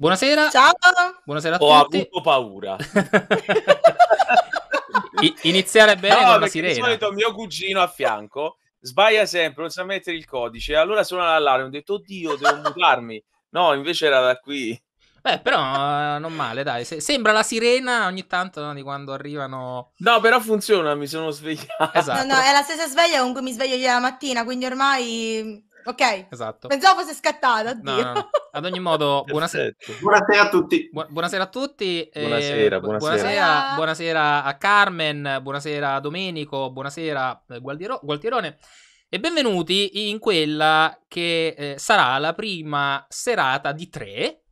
Buonasera. Ciao. Buonasera a Ho tutti. avuto paura. iniziare bene no, con la sirena. Di solito mio cugino a fianco sbaglia sempre, non sa mettere il codice. Allora suona l'allarme. Ho detto, oddio, devo mutarmi. No, invece era da qui. Beh, però eh, non male, dai. sembra la sirena ogni tanto no, di quando arrivano. No, però funziona, mi sono svegliato. Esatto. No, no, è la stessa sveglia con cui mi sveglio ieri la mattina, quindi ormai ok? Esatto. Pensavo fosse scattata. No, no, no. Ad ogni modo, buonasera. buonasera a tutti. Bu- buonasera a tutti. Eh, buonasera, buonasera. buonasera, buonasera. a Carmen, buonasera a Domenico, buonasera a eh, Gualtiero- Gualtierone. E benvenuti in quella che eh, sarà la prima serata di tre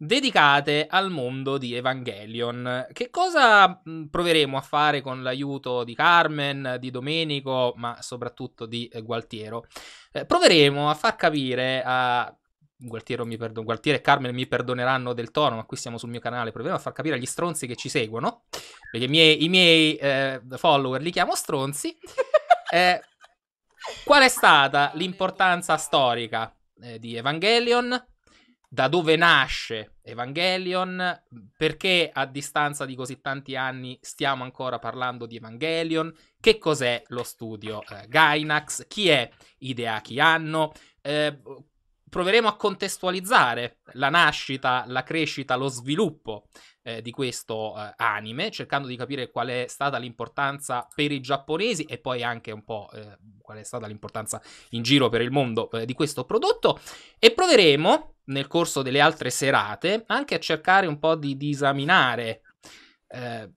dedicate al mondo di Evangelion. Che cosa proveremo a fare con l'aiuto di Carmen, di Domenico, ma soprattutto di eh, Gualtiero? Eh, proveremo a far capire a Gualtiero, mi perdo, Gualtiero e Carmen mi perdoneranno del tono, ma qui siamo sul mio canale. Proviamo a far capire agli stronzi che ci seguono, perché i miei, i miei eh, follower li chiamo stronzi. Eh, qual è stata l'importanza storica eh, di Evangelion? da dove nasce Evangelion, perché a distanza di così tanti anni stiamo ancora parlando di Evangelion, che cos'è lo studio eh, Gainax, chi è Hideaki Anno, eh, proveremo a contestualizzare la nascita, la crescita, lo sviluppo eh, di questo eh, anime, cercando di capire qual è stata l'importanza per i giapponesi e poi anche un po' eh, qual è stata l'importanza in giro per il mondo eh, di questo prodotto e proveremo nel corso delle altre serate anche a cercare un po' di disaminare eh,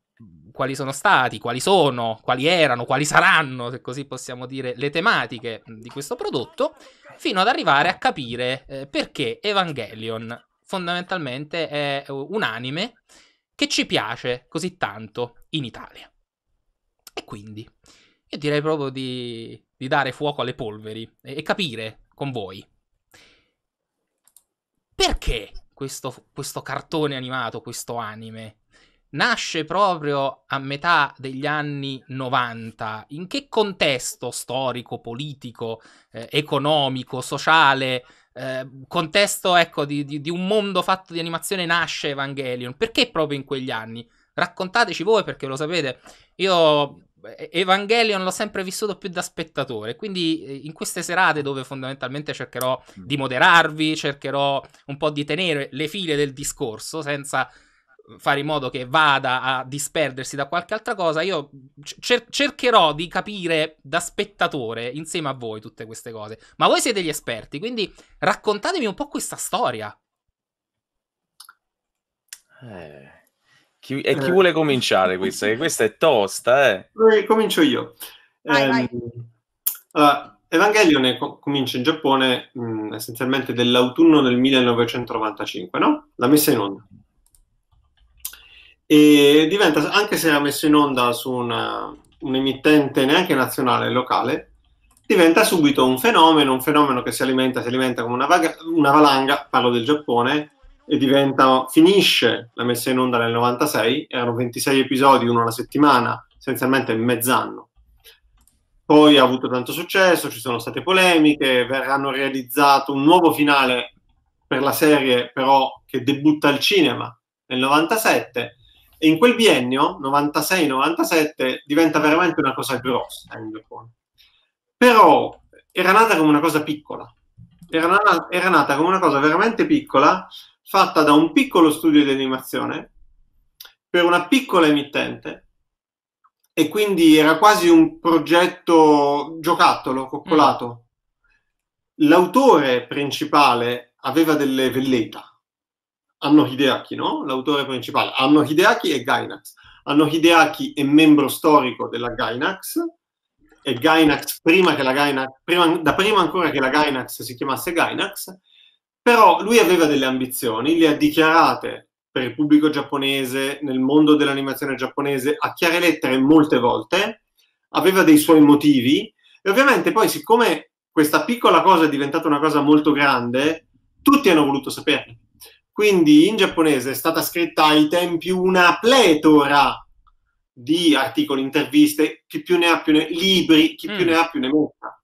quali sono stati, quali sono, quali erano, quali saranno, se così possiamo dire, le tematiche di questo prodotto, fino ad arrivare a capire eh, perché Evangelion fondamentalmente è un anime che ci piace così tanto in Italia. E quindi io direi proprio di, di dare fuoco alle polveri e, e, capire con voi perché questo, questo cartone animato, questo anime, nasce proprio a metà degli anni 90. In che contesto storico, politico, eh, economico, sociale Ehm, contesto ecco, di, di, di, un mondo fatto di animazione nasce Evangelion. Perché proprio in quegli anni? Raccontateci voi perché lo sapete. Io eh, Evangelion l'ho sempre vissuto più da spettatore, quindi eh, in queste serate dove fondamentalmente cercherò mm. di moderarvi, cercherò un po' di tenere le file del discorso senza fare in modo che vada a disperdersi da qualche altra cosa. Io cer- cercherò di capire da spettatore insieme a voi tutte queste cose. Ma voi siete gli esperti, quindi raccontatemi un po' questa storia. Eh, chi, e chi eh. vuole cominciare questa? Che questa è tosta, eh. eh comincio io. Vai, vai. Ehm, allora, Evangelion com- comincia in Giappone mh, mm, essenzialmente dell'autunno del 1995, no? La messa in onda e diventa, anche se era messo in onda su una, eh, un emittente neanche nazionale, locale, diventa subito un fenomeno, un fenomeno che si alimenta, si alimenta come una, vaga, una valanga, parlo del Giappone, e diventa, finisce la messa in onda nel 96, erano 26 episodi, uno alla settimana, essenzialmente mezz'anno. Poi ha avuto tanto successo, ci sono state polemiche, verranno realizzato un nuovo finale per la serie però che debutta al cinema nel 97 e in quel biennio, 96-97, diventa veramente una cosa grossa eh, in Giappone. Però era nata come una cosa piccola. Era nata, era nata come una cosa veramente piccola, fatta da un piccolo studio di animazione, per una piccola emittente, e quindi era quasi un progetto giocattolo, coccolato. Mm. L'autore principale aveva delle velleità hanno Hideaki, no? L'autore principale. Hanno Hideaki e Gainax. Hanno Hideaki è membro storico della Gainax e Gainax prima che la Gainax, prima, da prima ancora che la Gainax si chiamasse Gainax, però lui aveva delle ambizioni, le ha dichiarate per il pubblico giapponese, nel mondo dell'animazione giapponese, a chiare lettere molte volte, aveva dei suoi motivi e ovviamente poi siccome questa piccola cosa è diventata una cosa molto grande, tutti hanno voluto saperne. Quindi in giapponese è stata scritta ai tempi una pletora di articoli, interviste, chi più ne ha più ne libri, chi mm. più ne ha più ne metta.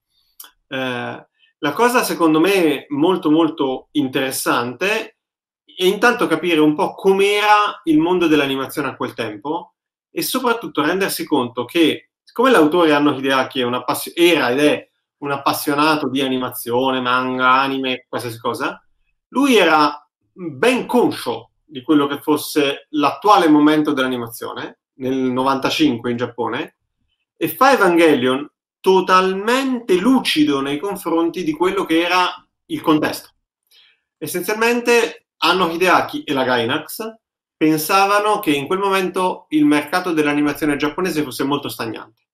Eh, la cosa secondo me molto molto interessante è intanto capire un po' com'era il mondo dell'animazione a quel tempo e soprattutto rendersi conto che siccome l'autore Anno Hideaki pass- era ed è un appassionato di animazione, manga, anime, qualsiasi cosa, lui era ben conscio di quello che fosse l'attuale momento dell'animazione, nel 95 in Giappone, e fa Evangelion totalmente lucido nei confronti di quello che era il contesto. Essenzialmente Anno Hideaki e la Gainax pensavano che in quel momento il mercato dell'animazione giapponese fosse molto stagnante.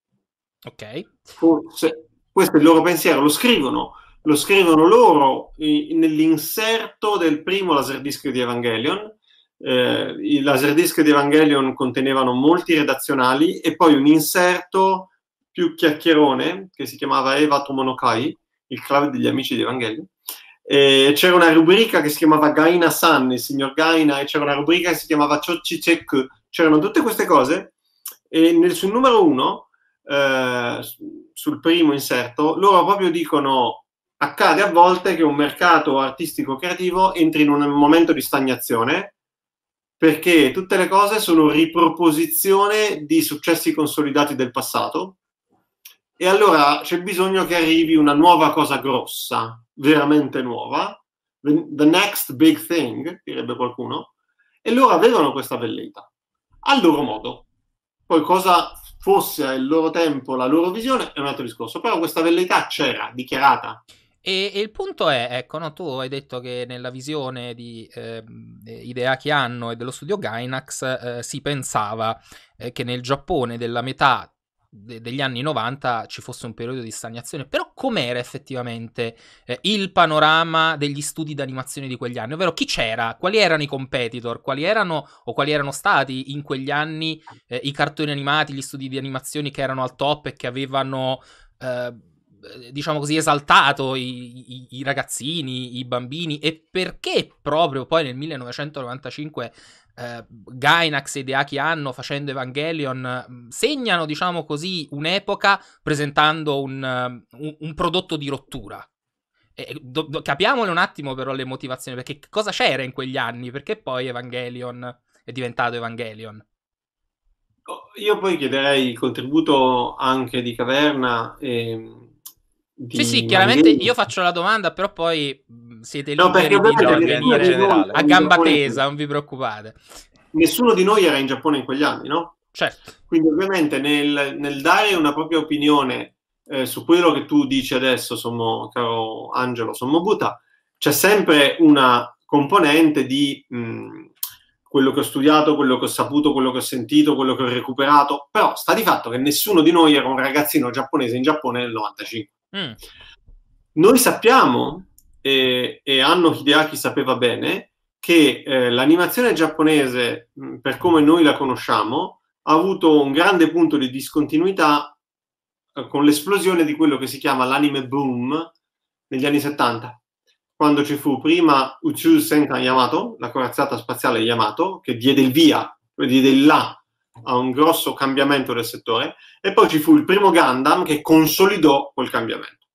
Ok. Forse questo è il loro pensiero, lo scrivono, lo scrivono loro nell'inserto del primo Laserdisc di Evangelion. Eh, I Laserdisc di Evangelion contenevano molti redazionali e poi un inserto più chiacchierone che si chiamava Eva Tomonokai, il club degli amici di Evangelion. E c'era una rubrica che si chiamava Gaina San, il signor Gaina, e c'era una rubrica che si chiamava Chocci Cec. C'erano tutte queste cose e nel, sul numero uno, eh, sul primo inserto, loro proprio dicono accade a volte che un mercato artistico creativo entri in un momento di stagnazione perché tutte le cose sono riproposizione di successi consolidati del passato e allora c'è bisogno che arrivi una nuova cosa grossa, veramente nuova, the next big thing, direbbe qualcuno, e loro avevano questa velleità, al loro modo. Poi cosa fosse il loro tempo, la loro visione, è un altro discorso, però questa velleità c'era, dichiarata, e, e, il punto è, ecco, no, tu hai detto che nella visione di ehm, eh, idea che hanno e dello studio Gainax eh, si pensava eh, che nel Giappone della metà de- degli anni 90 ci fosse un periodo di stagnazione, però com'era effettivamente eh, il panorama degli studi d'animazione di quegli anni? Ovvero chi c'era? Quali erano i competitor? Quali erano o quali erano stati in quegli anni eh, i cartoni animati, gli studi di animazione che erano al top e che avevano eh, eh, diciamo così, esaltato i, i, i, ragazzini, i bambini, e perché proprio poi nel 1995 eh, Gainax e Deaki hanno facendo Evangelion, mm, segnano, diciamo così, un'epoca presentando un, mm, un, un prodotto di rottura. E, do, do, capiamole un attimo però le motivazioni, perché cosa c'era in quegli anni? Perché poi Evangelion è diventato Evangelion? Oh, io poi chiederei il contributo anche di Caverna. E ehm, di... Sì, sì, chiaramente magari... io faccio la domanda, però poi siete no, liberi di ritornare a gamba tesa, non vi preoccupate. Nessuno di noi era in Giappone in quegli anni, no? Certo. Quindi ovviamente nel, nel dare una propria opinione eh, su quello che tu dici adesso, sommo, caro Angelo Sommo c'è sempre una componente di mh, quello che ho studiato, quello che ho saputo, quello che ho sentito, quello che ho recuperato, però sta di fatto che nessuno di noi era un ragazzino giapponese in Giappone nel 95. Mm. Noi sappiamo, e, e Anno Hideaki sapeva bene, che eh, l'animazione giapponese, mm, per come noi la conosciamo, ha avuto un grande punto di discontinuità eh, con l'esplosione di quello che si chiama l'anime boom negli anni 70 quando ci fu prima Uchu Senkan Yamato, la corazzata spaziale Yamato, che diede il via, diede il là a un grosso cambiamento del settore e poi ci fu il primo Gundam che consolidò quel cambiamento.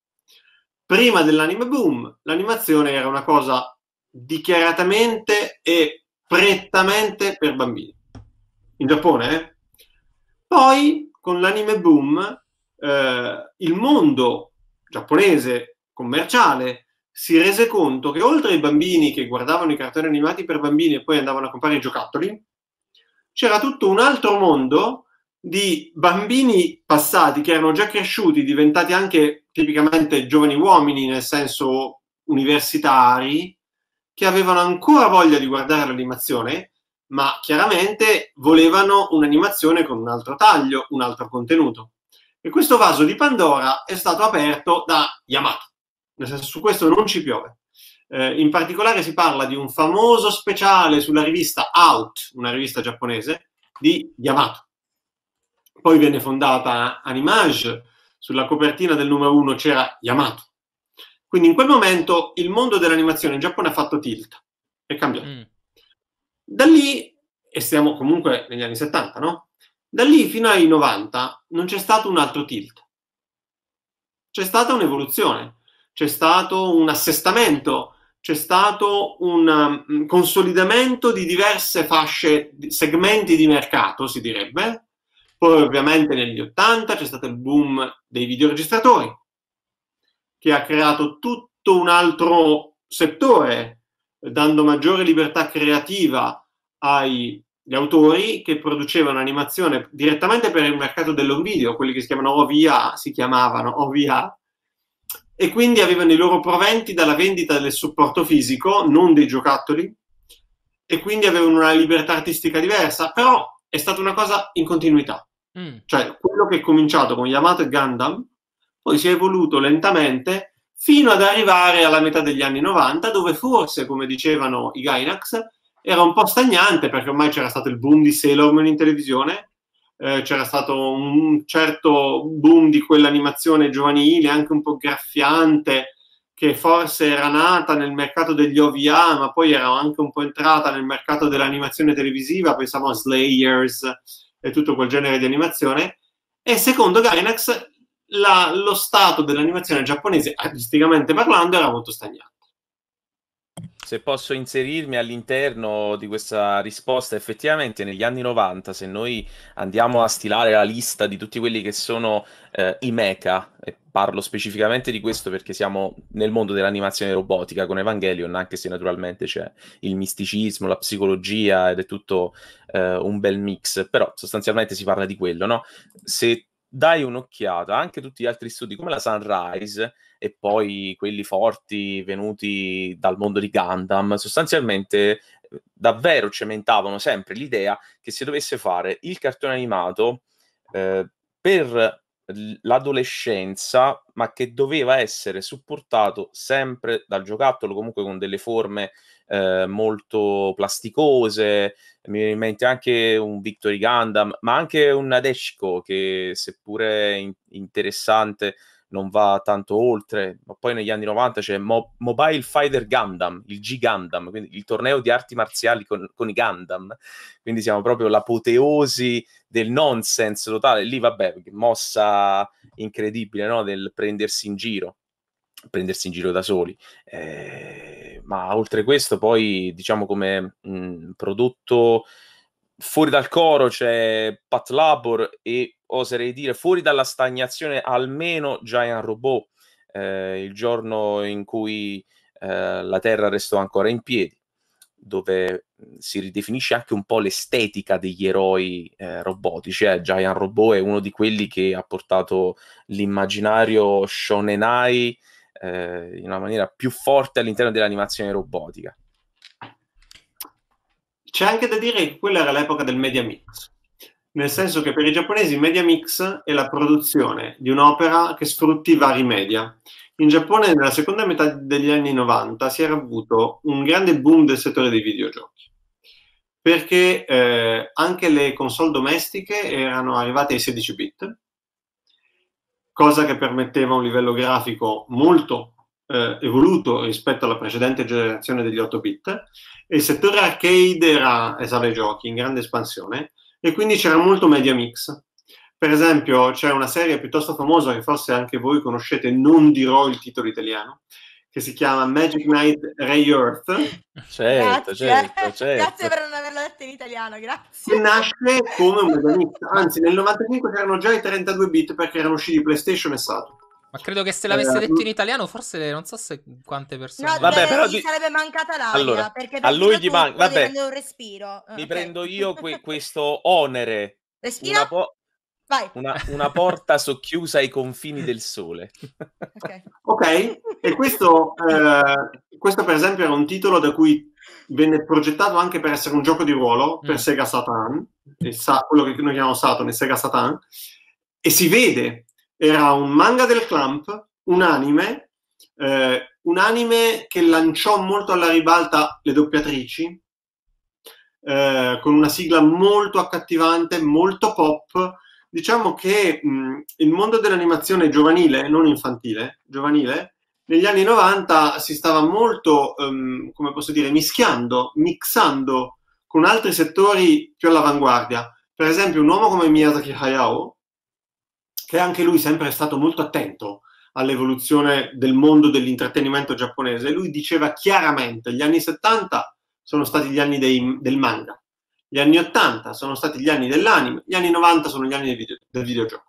Prima dell'anime boom, l'animazione era una cosa dichiaratamente e prettamente per bambini. In Giappone, eh? Poi, con l'anime boom, eh, il mondo giapponese commerciale si rese conto che oltre ai bambini che guardavano i cartoni animati per bambini e poi andavano a comprare i giocattoli, c'era tutto un altro mondo di bambini passati che erano già cresciuti, diventati anche tipicamente giovani uomini, nel senso universitari, che avevano ancora voglia di guardare l'animazione, ma chiaramente volevano un'animazione con un altro taglio, un altro contenuto. E questo vaso di Pandora è stato aperto da Yamato, nel senso su questo non ci piove. Eh, in particolare si parla di un famoso speciale sulla rivista Out, una rivista giapponese, di Yamato. Poi venne fondata Animage, sulla copertina del numero 1 c'era Yamato. Quindi in quel momento il mondo dell'animazione in Giappone ha fatto tilt, è cambiato. Mm. Da lì, e siamo comunque negli anni 70, no? Da lì fino ai 90 non c'è stato un altro tilt. C'è stata un'evoluzione, c'è stato un assestamento c'è stato um, un consolidamento di diverse fasce, segmenti di mercato, si direbbe. Poi ovviamente negli 80 c'è stato il boom dei videoregistratori, che ha creato tutto un altro settore, dando maggiore libertà creativa agli autori che producevano animazione direttamente per il mercato dell'on video, quelli che si chiamano OVA, si chiamavano OVA, e quindi avevano i loro proventi dalla vendita del supporto fisico, non dei giocattoli, e quindi avevano una libertà artistica diversa, però è stata una cosa in continuità. Mm. Cioè, quello che è cominciato con Yamato e Gundam, poi si è evoluto lentamente fino ad arrivare alla metà degli anni 90, dove forse, come dicevano i Gainax, era un po' stagnante perché ormai c'era stato il boom di Sailor Moon in televisione eh, c'era stato un certo boom di quell'animazione giovanile, anche un po' graffiante, che forse era nata nel mercato degli OVA, ma poi era anche un po' entrata nel mercato dell'animazione televisiva, pensavo a Slayers e tutto quel genere di animazione. E secondo Gainax la, lo stato dell'animazione giapponese, artisticamente parlando, era molto stagnato. Se posso inserirmi all'interno di questa risposta, effettivamente negli anni 90, se noi andiamo a stilare la lista di tutti quelli che sono eh, i mecha, e parlo specificamente di questo perché siamo nel mondo dell'animazione robotica con Evangelion, anche se naturalmente c'è il misticismo, la psicologia ed è tutto eh, un bel mix, però sostanzialmente si parla di quello, no? Se dai un'occhiata anche a tutti gli altri studi come la Sunrise e poi quelli forti venuti dal mondo di Gundam, sostanzialmente eh, davvero cementavano sempre l'idea che si dovesse fare il cartone animato eh, per l'adolescenza, ma che doveva essere supportato sempre dal giocattolo, comunque con delle forme eh, molto plasticose, mi viene in mente anche un Victory Gundam, ma anche un Nadeshiko che seppure in- interessante non va tanto oltre, ma poi negli anni 90 c'è Mo- Mobile Fighter Gundam, il G Gundam, quindi il torneo di arti marziali con, con i Gundam, quindi siamo proprio l'apoteosi del nonsense totale, lì vabbè, mossa incredibile no? del prendersi in giro, prendersi in giro da soli. Eh ma oltre questo poi diciamo come mh, prodotto fuori dal coro c'è Pat Labor e oserei dire fuori dalla stagnazione almeno Giant Robot eh, il giorno in cui eh, la Terra restò ancora in piedi dove si ridefinisce anche un po' l'estetica degli eroi eh, robotici. Eh, Giant Robot è uno di quelli che ha portato l'immaginario shonenai eh, in una maniera più forte all'interno dell'animazione robotica. C'è anche da dire che quella era l'epoca del media mix, nel senso che per i giapponesi media mix è la produzione di un'opera che sfrutti vari media. In Giappone nella seconda metà degli anni 90 si era avuto un grande boom del settore dei videogiochi, perché eh, anche le console domestiche erano arrivate ai 16 bit cosa che permetteva un livello grafico molto eh, evoluto rispetto alla precedente generazione degli 8 bit e il settore arcade era e giochi in grande espansione e quindi c'era molto media mix. Per esempio, c'è una serie piuttosto famosa che forse anche voi conoscete, non dirò il titolo italiano, che si chiama Magic Knight Ray Earth. Certo, grazie, certo, certo. Grazie per non averlo detto in italiano, grazie. Che nasce come un modernista, anzi nel 95 c'erano già i 32 bit perché erano usciti PlayStation e Saturn. Ma credo che se l'avesse eh, detto in mm. italiano, forse non so se quante persone. No, vabbè, però gli sarebbe mancata l'aria allora, perché a lui gli manca. Vabbè, prendo un respiro. Mi okay. prendo io que- questo onere. Respira. Po- Vai. Una, una porta socchiusa ai confini del sole. ok, e questo, eh, questo, per esempio era un titolo da cui venne progettato anche per essere un gioco di ruolo per mm. Sega Satan, Sa- quello che noi chiamiamo Saturn e Sega Satan, e si vede, era un manga del Clamp, un anime, eh, un anime che lanciò molto alla ribalta le doppiatrici, eh, con una sigla molto accattivante, molto pop, diciamo che mh, il mondo dell'animazione giovanile, non infantile, giovanile, negli anni 90 si stava molto, um, come posso dire, mischiando, mixando con altri settori più all'avanguardia. Per esempio, un uomo come Miyazaki Hayao, che anche lui sempre è stato molto attento all'evoluzione del mondo dell'intrattenimento giapponese, lui diceva chiaramente gli anni 70 sono stati gli anni dei, del manga, gli anni 80 sono stati gli anni dell'anime, gli anni 90 sono gli anni del, video, del videogioco.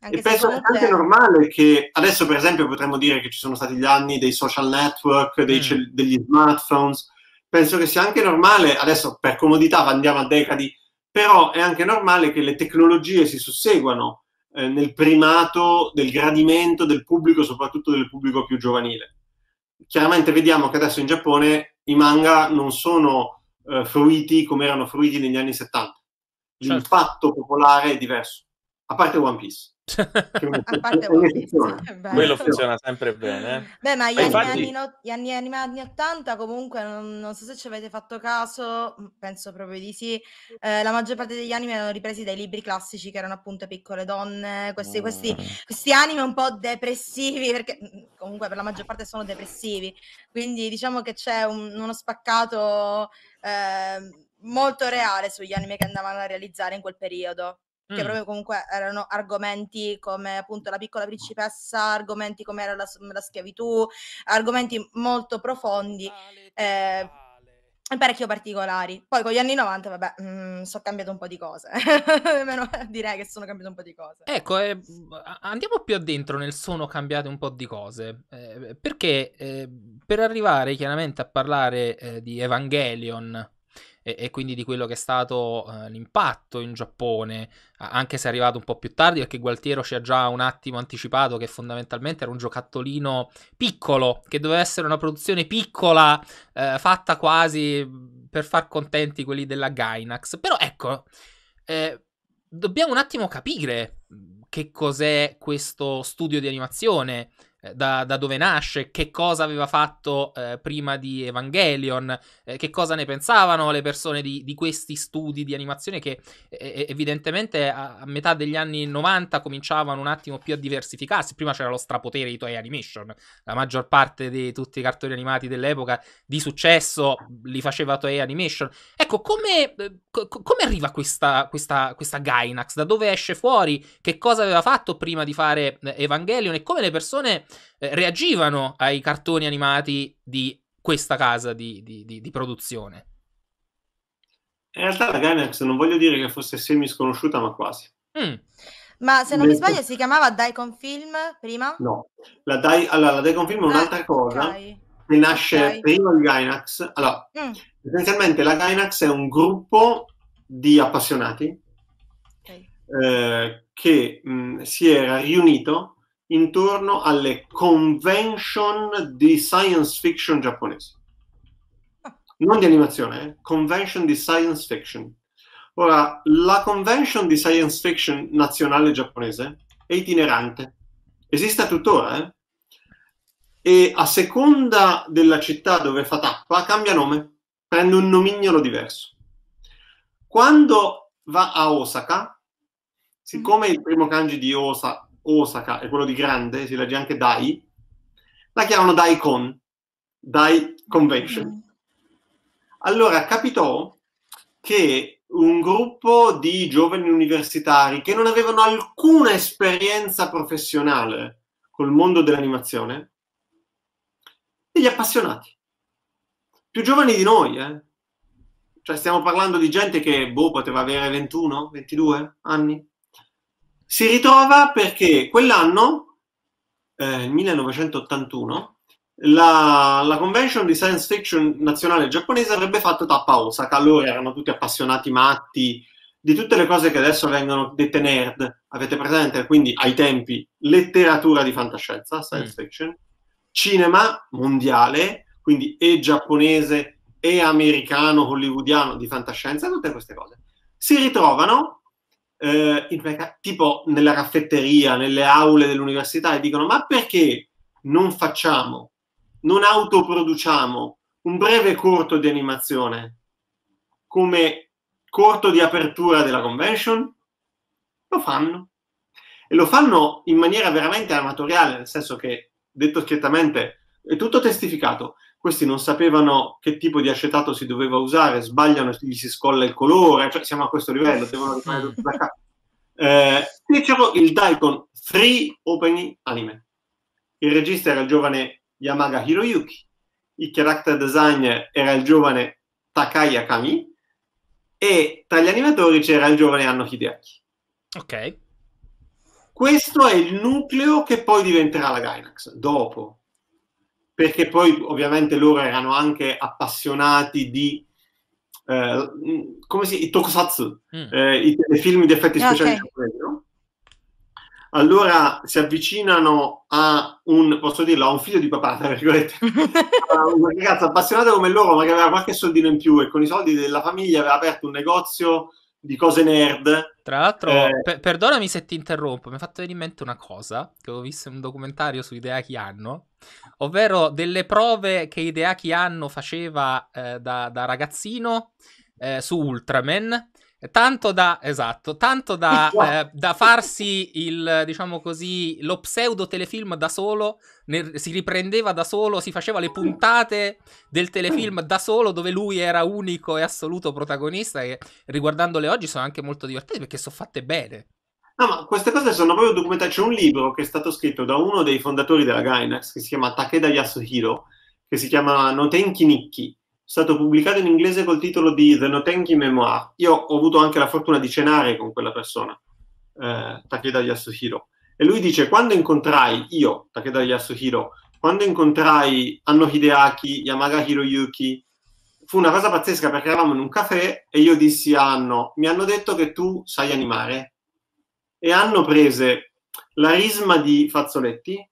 Anche e penso che anche normale che adesso, per esempio, potremmo dire che ci sono stati gli anni dei social network, dei, mm. cell- degli smartphones. Penso che sia anche normale, adesso per comodità andiamo a decadi, però è anche normale che le tecnologie si susseguano eh, nel primato del gradimento del pubblico, soprattutto del pubblico più giovanile. Chiaramente vediamo che adesso in Giappone i manga non sono eh, fruiti come erano fruiti negli anni 70. L'impatto certo. popolare è diverso, a parte One Piece. a Quello funziona sempre bene. Eh. Beh, ma gli, ma anni, infatti... anni, gli anni, anni, 80 comunque, non, non, so se ci avete fatto caso, mm, penso proprio di sì, eh, la maggior parte degli anime erano ripresi dai libri classici che erano appunto Piccole Donne, questi, mm. questi, questi anime un po' depressivi, perché mm, mm, comunque per la maggior parte sono depressivi, quindi diciamo che c'è un, uno spaccato Ehm, molto reale sugli anime che andavano a realizzare in quel periodo. Mm. Che proprio comunque erano argomenti come appunto la piccola principessa, argomenti come era la, la schiavitù, argomenti molto profondi. Eh, parecchio particolari. Poi con gli anni 90, vabbè, mm, sono cambiato un po' di cose. direi che sono cambiato un po' di cose. Ecco, eh, andiamo più addentro nel sono cambiate un po' di cose. Eh, perché eh, per arrivare chiaramente a parlare eh, di Evangelion, e, e quindi di quello che è stato uh, l'impatto in Giappone, anche se è arrivato un po' più tardi perché Gualtiero ci ha già un attimo anticipato che fondamentalmente era un giocattolino piccolo, che doveva essere una produzione piccola, uh, fatta quasi per far contenti quelli della Gainax. Però ecco, eh, dobbiamo un attimo capire che cos'è questo studio di animazione, eh, da, da, dove nasce, che cosa aveva fatto eh, prima di Evangelion, eh, che cosa ne pensavano le persone di, di questi studi di animazione che eh, eh evidentemente a, a, metà degli anni 90 cominciavano un attimo più a diversificarsi. Prima c'era lo strapotere di Toei Animation, la maggior parte di tutti i cartoni animati dell'epoca di successo li faceva Toei Animation. Ecco, come, eh, co- come arriva questa, questa, questa Gainax? Da dove esce fuori? Che cosa aveva fatto prima di fare Evangelion e come le persone eh, reagivano ai cartoni animati di questa casa di, di, di, di produzione. In realtà la Gainax non voglio dire che fosse semi sconosciuta, ma quasi. Mm. Ma se non mi sbaglio si chiamava Daikon Film prima? No, la, Dai, allora, la Daikon Film è ah, un'altra ah, cosa okay. che nasce okay. prima di Gainax. Allora, mm. essenzialmente la Gainax è un gruppo di appassionati okay. eh, che mh, mm, si era riunito intorno alle convention di science fiction giapponese. Non di animazione, eh? convention di science fiction. Ora, la convention di science fiction nazionale giapponese è itinerante, esiste tuttora, eh? e a seconda della città dove fa tappa cambia nome, prende un nomignolo diverso. Quando va a Osaka, siccome il primo kanji di Osaka Osaka e quello di Grande, si legge anche Dai, la chiamano Dai Con, Dai Convention. Mm. Allora capitò che un gruppo di giovani universitari che non avevano alcuna esperienza professionale col mondo dell'animazione, degli appassionati, più giovani di noi, eh? Cioè stiamo parlando di gente che, boh, poteva avere 21, 22 anni, si ritrova perché quell'anno, eh, 1981, la, la, convention di science fiction nazionale giapponese avrebbe fatto tappa a Osaka. Allora erano tutti appassionati matti di tutte le cose che adesso vengono dette nerd. Avete presente? Quindi ai tempi letteratura di fantascienza, science mm. fiction, cinema mondiale, quindi e giapponese e americano, hollywoodiano di fantascienza, tutte queste cose. Si ritrovano eh, il, tipo nella caffetteria, nelle aule dell'università e dicono ma perché non facciamo, non autoproduciamo un breve corto di animazione come corto di apertura della convention? Lo fanno. E lo fanno in maniera veramente amatoriale, nel senso che, detto schiettamente, è tutto testificato questi non sapevano che tipo di acetato si doveva usare, sbagliano, e gli si scolla il colore, cioè siamo a questo livello, devono rifare tutto da capo. Eh, fecero il Daikon Free Opening Anime. Il regista era il giovane Yamaga Hiroyuki, il character designer era il giovane Takai Akami e tra gli animatori c'era il giovane Anno Hideaki. Ok. Questo è il nucleo che poi diventerà la Gainax dopo perché poi ovviamente loro erano anche appassionati di eh, come si i tokusatsu, mm. eh, i telefilm di effetti ah, speciali okay. giapponesi, no? Allora si avvicinano a un, posso dirlo, a un figlio di papà, tra virgolette, una ragazza appassionata come loro, ma che aveva qualche soldino in più e con i soldi della famiglia aveva aperto un negozio di cose nerd. Tra l'altro, eh... per- perdonami se ti interrompo, mi è fatto venire in mente una cosa, che ho visto in un documentario su Ideaki Anno, ovvero delle prove che Ideaki Anno faceva eh, da, da, ragazzino eh, su Ultraman, Tanto da, esatto, tanto da, eh, da farsi il, diciamo così, lo pseudo telefilm da solo, nel, si riprendeva da solo, si faceva le puntate del telefilm da solo dove lui era unico e assoluto protagonista e riguardandole oggi sono anche molto divertenti perché sono fatte bene. No, ma queste cose sono proprio documentate. C'è un libro che è stato scritto da uno dei fondatori della Gainax che si chiama Takeda Yasuhiro, che si chiama Notenki Nikki stato pubblicato in inglese col titolo di The Notenki Memoir. Io ho avuto anche la fortuna di cenare con quella persona, eh, Takeda Yasuhiro. E lui dice, quando incontrai, io, Takeda Yasuhiro, quando incontrai Anno Hideaki, Yamaga Hiroyuki, fu una cosa pazzesca perché eravamo in un caffè e io dissi a Anno, mi hanno detto che tu sai animare. E Anno prese la risma di Fazzoletti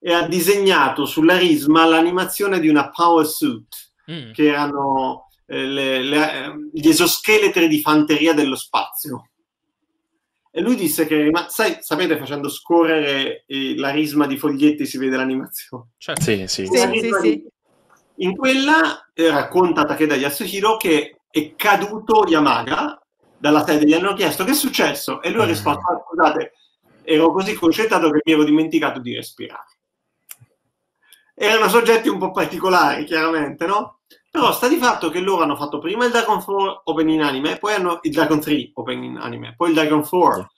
e ha disegnato sulla risma l'animazione di una power suit Mm. che erano eh, le, le, eh, gli esoscheletri di fanteria dello spazio. E lui disse che, ma sai, sapete, facendo scorrere eh, la risma di foglietti si vede l'animazione. Cioè, sì, sì. sì, sì, sì. In quella eh, racconta Takeda Yasuhiro che è caduto Yamaga dalla sede, gli hanno chiesto che è successo e lui ha mm. risposto, ah, scusate, ero così concentrato che mi ero dimenticato di respirare erano soggetti un po' particolari, chiaramente, no? Però sta di fatto che loro hanno fatto prima il Dragon 4 Open in anime, poi hanno il Dragon 3 Open in anime, poi il Dragon 4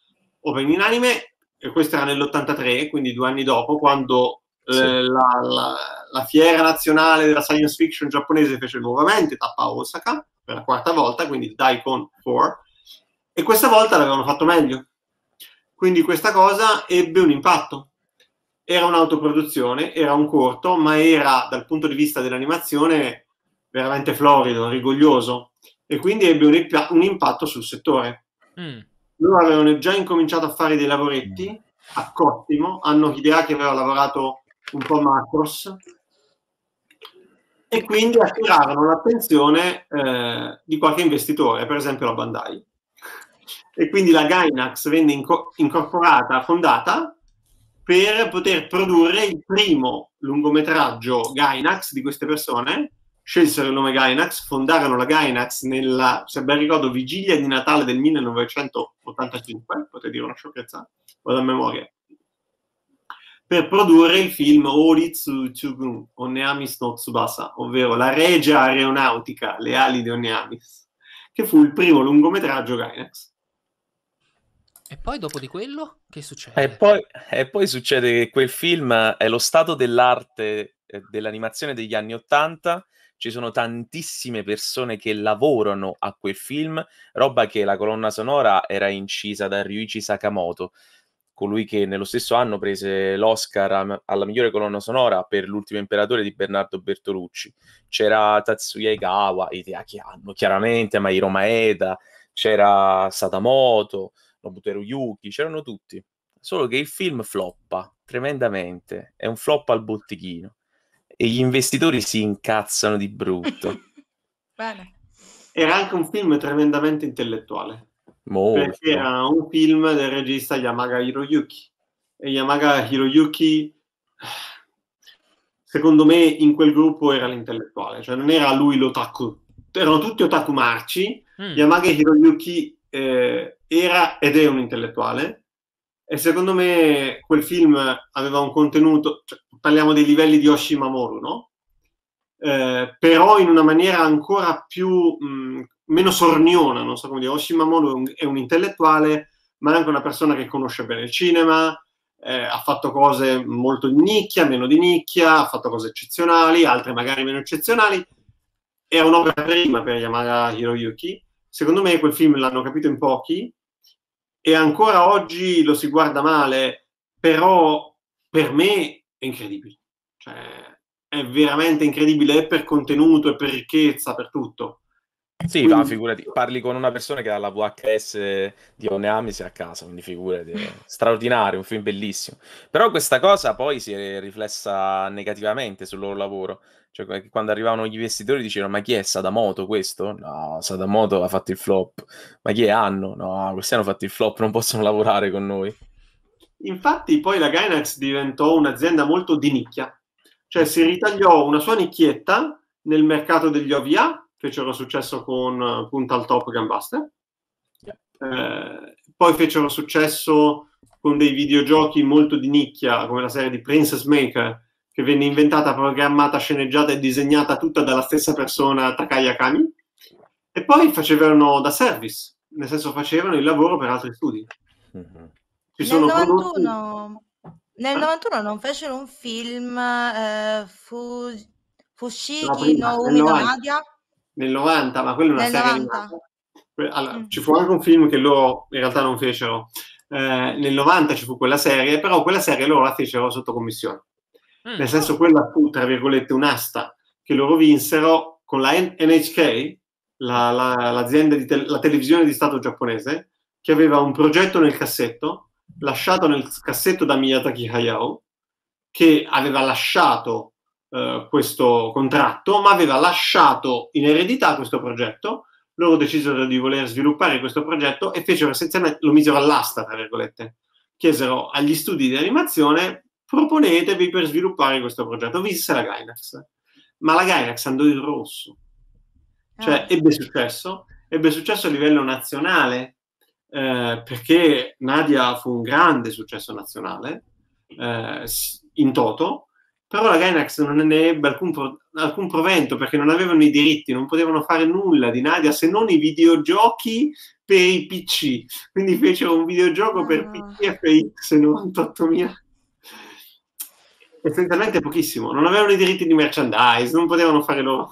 Open in anime, e questo era nell'83, quindi due anni dopo, quando eh, la, la, la, fiera nazionale della science fiction giapponese fece nuovamente tappa a Osaka, per la quarta volta, quindi il Daikon 4, e questa volta l'avevano fatto meglio. Quindi questa cosa ebbe un impatto, era un'autoproduzione, era un corto, ma era dal punto di vista dell'animazione veramente florido, rigoglioso e quindi ebbe un, un impatto sul settore. Mm. Loro avevano già incominciato a fare dei lavoretti mm. a Cottimo, hanno idea che aveva lavorato un po' a Macros e quindi attirarono l'attenzione eh, di qualche investitore, per esempio la Bandai. E quindi la Gainax venne inco- incorporata, fondata per poter produrre il primo lungometraggio Gainax di queste persone. Scelsero il nome Gainax, fondarono la Gainax nella, se ben ricordo, vigilia di Natale del 1985, potete dire una sciocchezza, vado a memoria, per produrre il film Oritsu Tsugun, Oneamis no Tsubasa, ovvero la regia aeronautica, le ali di Oneamis, che fu il primo lungometraggio Gainax. E poi dopo di quello che succede? E poi, e poi succede che quel film è lo stato dell'arte eh, dell'animazione degli anni Ottanta, ci sono tantissime persone che lavorano a quel film, roba che la colonna sonora era incisa da Ryuichi Sakamoto, colui che nello stesso anno prese l'Oscar alla migliore colonna sonora per L'ultimo imperatore di Bernardo Bertolucci. C'era Tatsuya Egawa, che Anno, chiaramente, Mairo Maeda, c'era Satamoto. Nobuteru Yuki, c'erano tutti. Solo che il film floppa tremendamente, è un flop al botteghino e gli investitori si incazzano di brutto. Bene. Era anche un film tremendamente intellettuale. Molto. Perché era un film del regista Yamaga Hiroyuki. E Yamaga Hiroyuki, secondo me, in quel gruppo era l'intellettuale, cioè non era lui l'otaku. Erano tutti otaku marci. Mm. Yamaga Hiroyuki eh, era ed è un intellettuale e secondo me quel film aveva un contenuto, cioè, parliamo dei livelli di Oshimamoru, no? Eh, però in una maniera ancora più mh, meno sorniona, non so come dire, Oshimamoru è un, è un intellettuale, ma è anche una persona che conosce bene il cinema, eh, ha fatto cose molto di nicchia, meno di nicchia, ha fatto cose eccezionali, altre magari meno eccezionali. È un'opera prima per Yamada Hiroyuki. Secondo me quel film l'hanno capito in pochi e ancora oggi lo si guarda male, però per me è incredibile. Cioè, è veramente incredibile per contenuto e per ricchezza, per tutto. Eh, sì, quindi... ma figurati, parli con una persona che ha la VHS di Oneamis a casa, quindi figurati, straordinario, un film bellissimo. Però questa cosa poi si è riflessa negativamente sul loro lavoro. Cioè, quando arrivavano gli investitori dicevano, ma chi è Sadamoto questo? No, Sadamoto ha fatto il flop. Ma chi è Anno? No, questi hanno fatto il flop, non possono lavorare con noi. Infatti poi la Gainax diventò un'azienda molto di nicchia. Cioè si ritagliò una sua nicchietta nel mercato degli OVA fecero successo con Punta al Top Gambaster, yeah. eh, poi fecero successo con dei videogiochi molto di nicchia, come la serie di Princess Maker, che venne inventata, programmata, sceneggiata e disegnata tutta dalla stessa persona, Takaya Kami, e poi facevano da service, nel senso facevano il lavoro per altri studi. Mm-hmm. Ci nel 91, prodotti... nel 91 non fecero un film, eh, fu... Fushigi no, no Umi Nadia? nel 90, ma quella è una nel serie 90. animata. Allora, mm. Ci fu anche un film che loro in realtà non fecero. Eh, nel 90 ci fu quella serie, però quella serie loro la fecero sotto commissione. Mm. Nel senso, quella fu, tra virgolette, un'asta che loro vinsero con la NHK, la, la, l'azienda di te- la televisione di Stato giapponese, che aveva un progetto nel cassetto, lasciato nel cassetto da Miyazaki Hayao, che aveva lasciato eh, questo contratto, ma aveva lasciato in eredità questo progetto. Loro decisero di voler sviluppare questo progetto e fecero essenzialmente, lo misero all'asta, tra virgolette. Chiesero agli studi di animazione proponetevi per sviluppare questo progetto. Visse la Gainax, ma la Gainax andò in rosso. Cioè, ah. ebbe successo, ebbe successo a livello nazionale, eh, perché Nadia fu un grande successo nazionale eh, in toto, però la Gainax non ne ebbe alcun, pro, alcun, provento perché non avevano i diritti, non potevano fare nulla di Nadia se non i videogiochi per i PC. Quindi fecero un videogioco per PC FX 98.000. Essenzialmente pochissimo, non avevano i diritti di merchandise, non potevano fare loro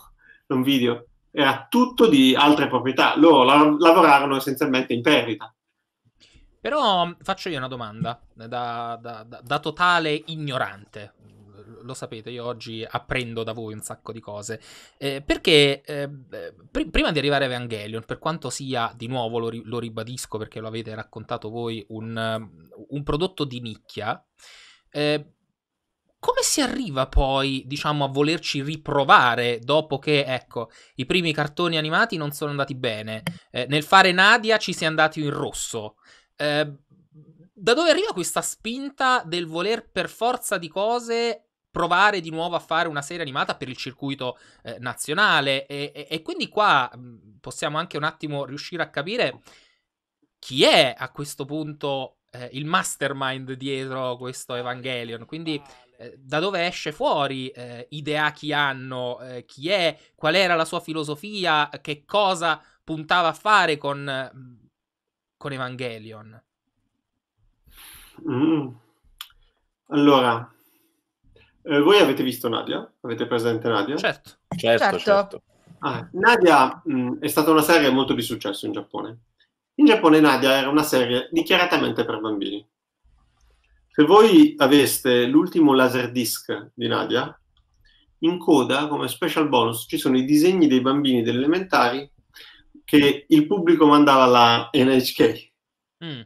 un video, era tutto di altre proprietà, loro la- lavorarono essenzialmente in perdita. Però mm, faccio io una domanda da, da, da, da totale ignorante, lo sapete, io oggi apprendo da voi un sacco di cose. Eh, perché eh, pr- prima di arrivare a Evangelion, per quanto sia, di nuovo lo, ri- lo ribadisco perché lo avete raccontato voi, un, un prodotto di nicchia, eh, come si arriva poi, diciamo, a volerci riprovare dopo che, ecco, i primi cartoni animati non sono andati bene? Eh, nel fare Nadia ci si è andati in rosso. Eh, da dove arriva questa spinta del voler per forza di cose provare di nuovo a fare una serie animata per il circuito eh, nazionale? E, e, e quindi qua mm, possiamo anche un attimo riuscire a capire chi è a questo punto eh, il mastermind dietro questo Evangelion. Quindi eh, da dove esce fuori eh, Ideaki Anno, eh, chi è, qual era la sua filosofia, che cosa puntava a fare con, mm, con Evangelion. Mm. Allora, eh, voi avete visto Nadia? Avete presente Nadia? Certo, certo. certo. certo. Ah, Nadia mh, mm, è stata una serie molto di successo in Giappone. In Giappone Nadia era una serie dichiaratamente per bambini. Se voi aveste l'ultimo Laserdisc di Nadia, in coda come special bonus ci sono i disegni dei bambini delle elementari che il pubblico mandava alla NHK. Mm.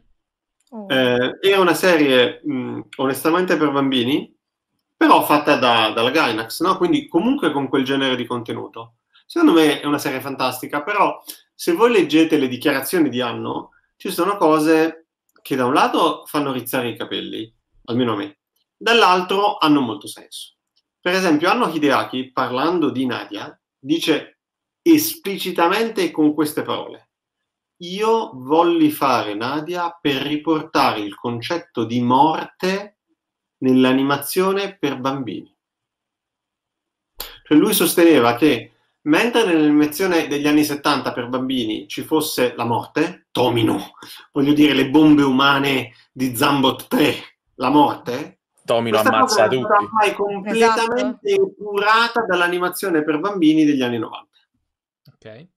Oh. Eh, era una serie mh, onestamente per bambini, però fatta da, dalla Gainax, no? quindi comunque con quel genere di contenuto. Secondo me è una serie fantastica, però se voi leggete le dichiarazioni di Anno, ci sono cose che da un lato fanno rizzare i capelli, almeno a me, dall'altro hanno molto senso. Per esempio, Anno Hideaki, parlando di Nadia, dice esplicitamente con queste parole io volli fare Nadia per riportare il concetto di morte nell'animazione per bambini. Cioè lui sosteneva che mentre nell'animazione degli anni 70 per bambini ci fosse la morte, Tomino, voglio dire le bombe umane di Zambot 3, la morte, Tomino ammazza tutti. È stata mai completamente esatto. curata dall'animazione per bambini degli anni 90. Ok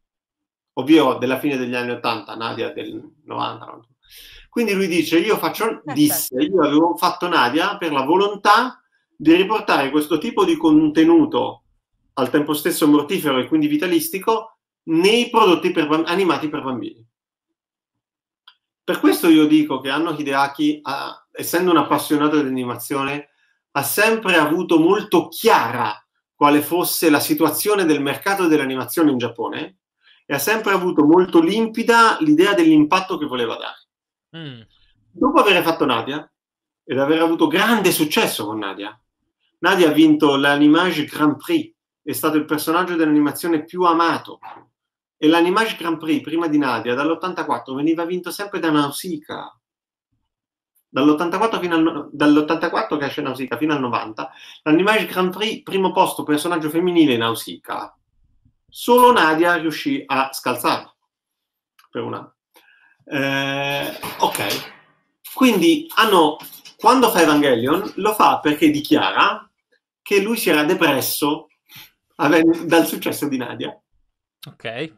ovvio della fine degli anni 80, Nadia del 90. Quindi lui dice, io faccio, eh, certo. disse, io avevo fatto Nadia per la volontà di riportare questo tipo di contenuto al tempo stesso mortifero e quindi vitalistico nei prodotti per, animati per bambini. Per questo io dico che Anno Hideaki, ha, essendo un appassionato dell'animazione, ha sempre avuto molto chiara quale fosse la situazione del mercato dell'animazione in Giappone e ha sempre avuto molto limpida l'idea dell'impatto che voleva dare. Mm. Dopo aver fatto Nadia ed aver avuto grande successo con Nadia, Nadia ha vinto l'Animage Grand Prix, è stato il personaggio dell'animazione più amato. E l'Animage Grand Prix, prima di Nadia, dall'84 veniva vinto sempre da Nausicaa. Dall'84, fino al, dall'84 che esce Nausicaa fino al 90, l'Animage Grand Prix, primo posto, personaggio femminile Nausicaa. Solo Nadia riuscì a scalzarla per un anno. Eh, ok, quindi hanno, ah quando fa Evangelion lo fa perché dichiara che lui si era depresso dal successo di Nadia. Ok.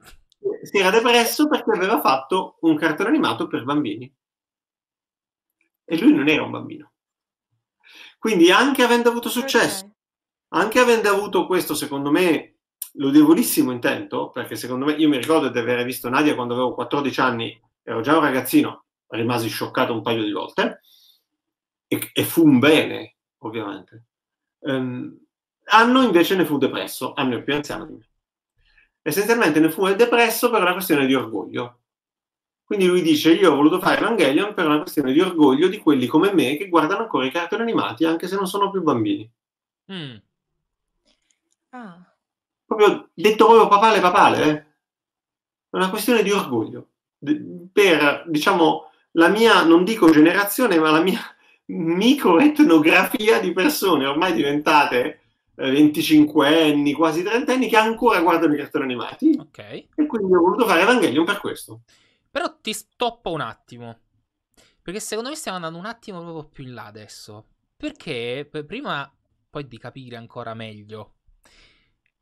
Si era depresso perché aveva fatto un cartone animato per bambini. E lui non era un bambino. Quindi anche avendo avuto successo, okay. anche avendo avuto questo, secondo me, lodevolissimo intento, perché secondo me, io mi ricordo di aver visto Nadia quando avevo 14 anni, ero già un ragazzino, rimasi scioccato un paio di volte, e, e fu un bene, ovviamente. Um, Anno invece ne fu depresso, Anno è più anziano di me. Essenzialmente ne fu depresso per una questione di orgoglio. Quindi lui dice, io ho voluto fare Evangelion per una questione di orgoglio di quelli come me che guardano ancora i cartoni animati, anche se non sono più bambini. Mm. Ah proprio detto proprio papale papale, eh? è una questione di orgoglio. per, diciamo, la mia, non dico generazione, ma la mia microetnografia di persone ormai diventate 25 eh, anni, quasi 30enni, che ancora guardano i cartoni animati. Ok. E quindi ho voluto fare Evangelion per questo. Però ti stoppo un attimo. Perché secondo me stiamo andando un attimo proprio più in là adesso. Perché prima poi di capire ancora meglio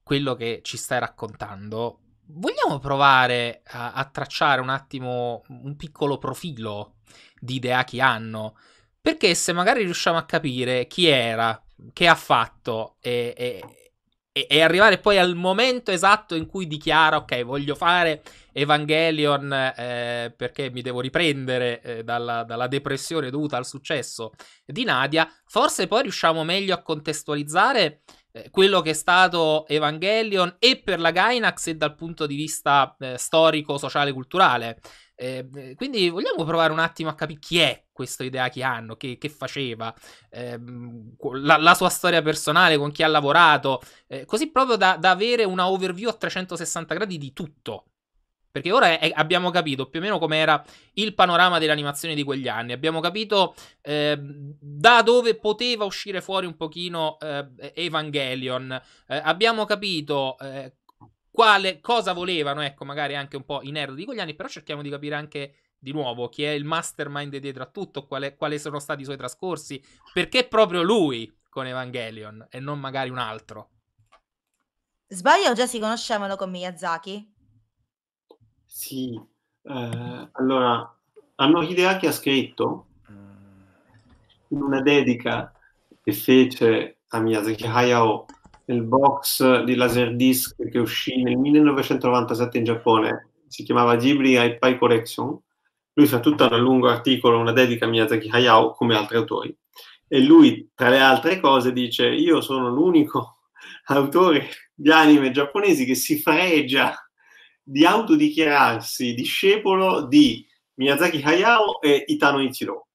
quello che ci stai raccontando, vogliamo provare a, a tracciare un attimo un piccolo profilo di idea che hanno? Perché se magari riusciamo a capire chi era, che ha fatto e, e, e, arrivare poi al momento esatto in cui dichiara ok voglio fare Evangelion eh, perché mi devo riprendere eh, dalla, dalla, depressione dovuta al successo di Nadia, forse poi riusciamo meglio a contestualizzare eh, quello che è stato Evangelion e per la Gainax e dal punto di vista eh, storico, sociale, culturale. Eh, eh quindi vogliamo provare un attimo a capire chi è questo che Hanno, che, che faceva, ehm, la, la, sua storia personale, con chi ha lavorato, eh, così proprio da, da avere una overview a 360 gradi di tutto. Perché ora è, abbiamo capito più o meno com'era il panorama dell'animazione di quegli anni, abbiamo capito eh, da dove poteva uscire fuori un pochino eh, Evangelion, eh, abbiamo capito eh, quale, cosa volevano, ecco magari anche un po' i nerd di quegli anni, però cerchiamo di capire anche di nuovo chi è il mastermind dietro a tutto, quale, quali sono stati i suoi trascorsi, perché proprio lui con Evangelion e non magari un altro. Sbaglio, già si conoscevano con Miyazaki? Sì, eh, allora, Anno Hideaki ha scritto in mm. una dedica che fece a Miyazaki Hayao nel box di Laserdisc che uscì nel 1997 in Giappone, si chiamava Ghibli Haipai Collection, lui fa tutto un lungo articolo, una dedica a Miyazaki Hayao, come altri autori, e lui, tra le altre cose, dice io sono l'unico autore di anime giapponesi che si fregia di autodichiararsi discepolo di Miyazaki Hayao e Itano Ichiro,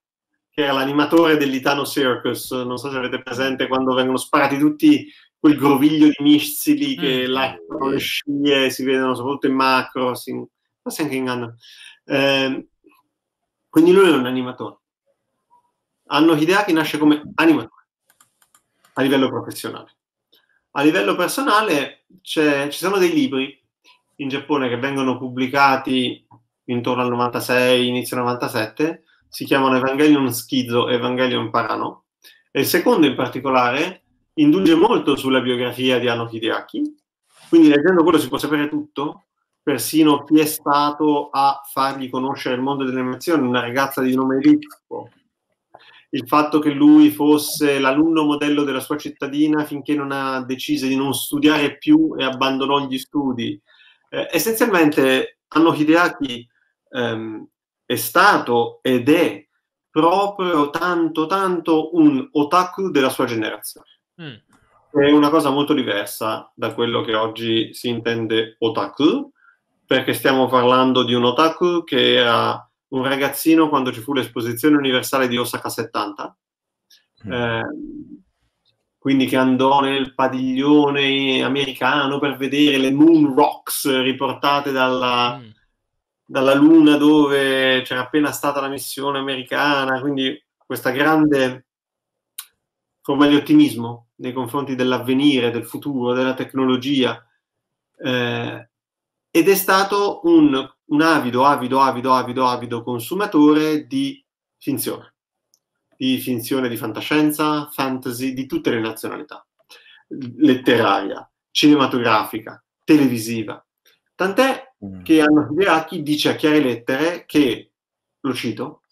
che era l'animatore dell'Itano Circus. Non so se avete presente quando vengono sparati tutti quel groviglio di missili che mm. lanciano le scie, si vedono soprattutto in macro, si, forse anche in Gundam. Eh, quindi lui è un animatore. Hanno Hideaki nasce come animatore a livello professionale. A livello personale ci sono dei libri in Giappone che vengono pubblicati intorno al 96, inizio 97, si chiamano Evangelion Schizo e Evangelion Parano. E il secondo in particolare induge molto sulla biografia di Anno Hideaki, quindi leggendo quello si può sapere tutto, persino chi è stato a fargli conoscere il mondo dell'animazione, una ragazza di nome Ricco, il fatto che lui fosse l'alunno modello della sua cittadina finché non ha deciso di non studiare più e abbandonò gli studi, eh, essenzialmente Anno Hideaki ehm, è stato ed è proprio tanto tanto un otaku della sua generazione. Mm. È una cosa molto diversa da quello che oggi si intende otaku, perché stiamo parlando di un otaku che era un ragazzino quando ci fu l'esposizione universale di Osaka 70. Mm. Eh, quindi che andò nel padiglione americano per vedere le moon rocks riportate dalla, mm. dalla luna dove c'era appena stata la missione americana, quindi questa grande forma di ottimismo nei confronti dell'avvenire, del futuro, della tecnologia. Eh, ed è stato un, un avido, avido, avido, avido, avido consumatore di finzione di finzione di fantascienza, fantasy, di tutte le nazionalità, letteraria, cinematografica, televisiva. Tant'è mm. che Anna Fibiracchi dice a chiare lettere che, lo cito,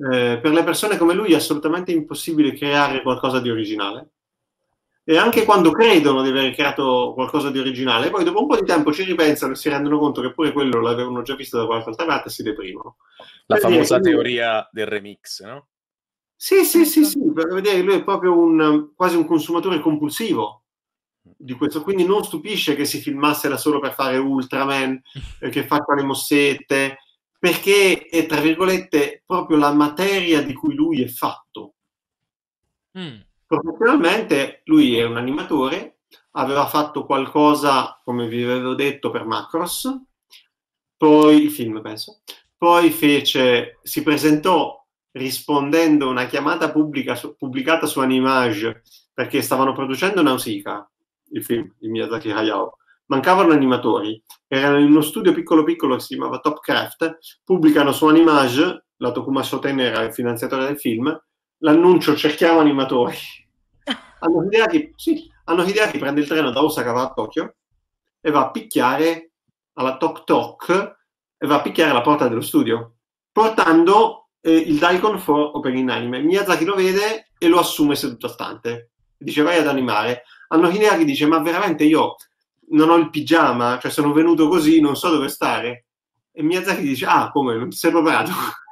eh, per le persone come lui è assolutamente impossibile creare qualcosa di originale. E anche quando credono di aver creato qualcosa di originale, poi dopo un po' di tempo ci ripensano e si rendono conto che pure quello l'avevano già visto da qualche altra parte e si deprimono. La per famosa dire, teoria del remix, no? Sì, sì, sì, ecco. sì, per vedere, lui è proprio un, quasi un consumatore compulsivo di questo, quindi non stupisce che si filmasse da solo per fare Ultraman, eh, che faccia le mossette, perché è, tra virgolette, proprio la materia di cui lui è fatto. Mm. Professionalmente lui è un animatore, aveva fatto qualcosa, come vi avevo detto, per Macross, poi il film, penso, poi fece, si presentò rispondendo a una chiamata pubblica, su, pubblicata su Animage perché stavano producendo Nausicaa, il film di Miyazaki Hayao. Mancavano animatori, erano in uno studio piccolo piccolo che si chiamava Topcraft, pubblicano su Animage, la Tokuma Shoten era il finanziatore del film, l'annuncio cerchiamo animatori. Hanno Hideaki, sì, hanno Hideaki prende il treno da Osaka, va a Tokyo e va a picchiare alla Tok Tok e va a picchiare alla porta dello studio, portando eh, il Daikon for Open in Anime. Miyazaki lo vede e lo assume seduto stante. Dice vai ad animare. Anno Hineari dice ma veramente io non ho il pigiama, cioè sono venuto così, non so dove stare. E Miyazaki dice ah come, non ti sei preparato?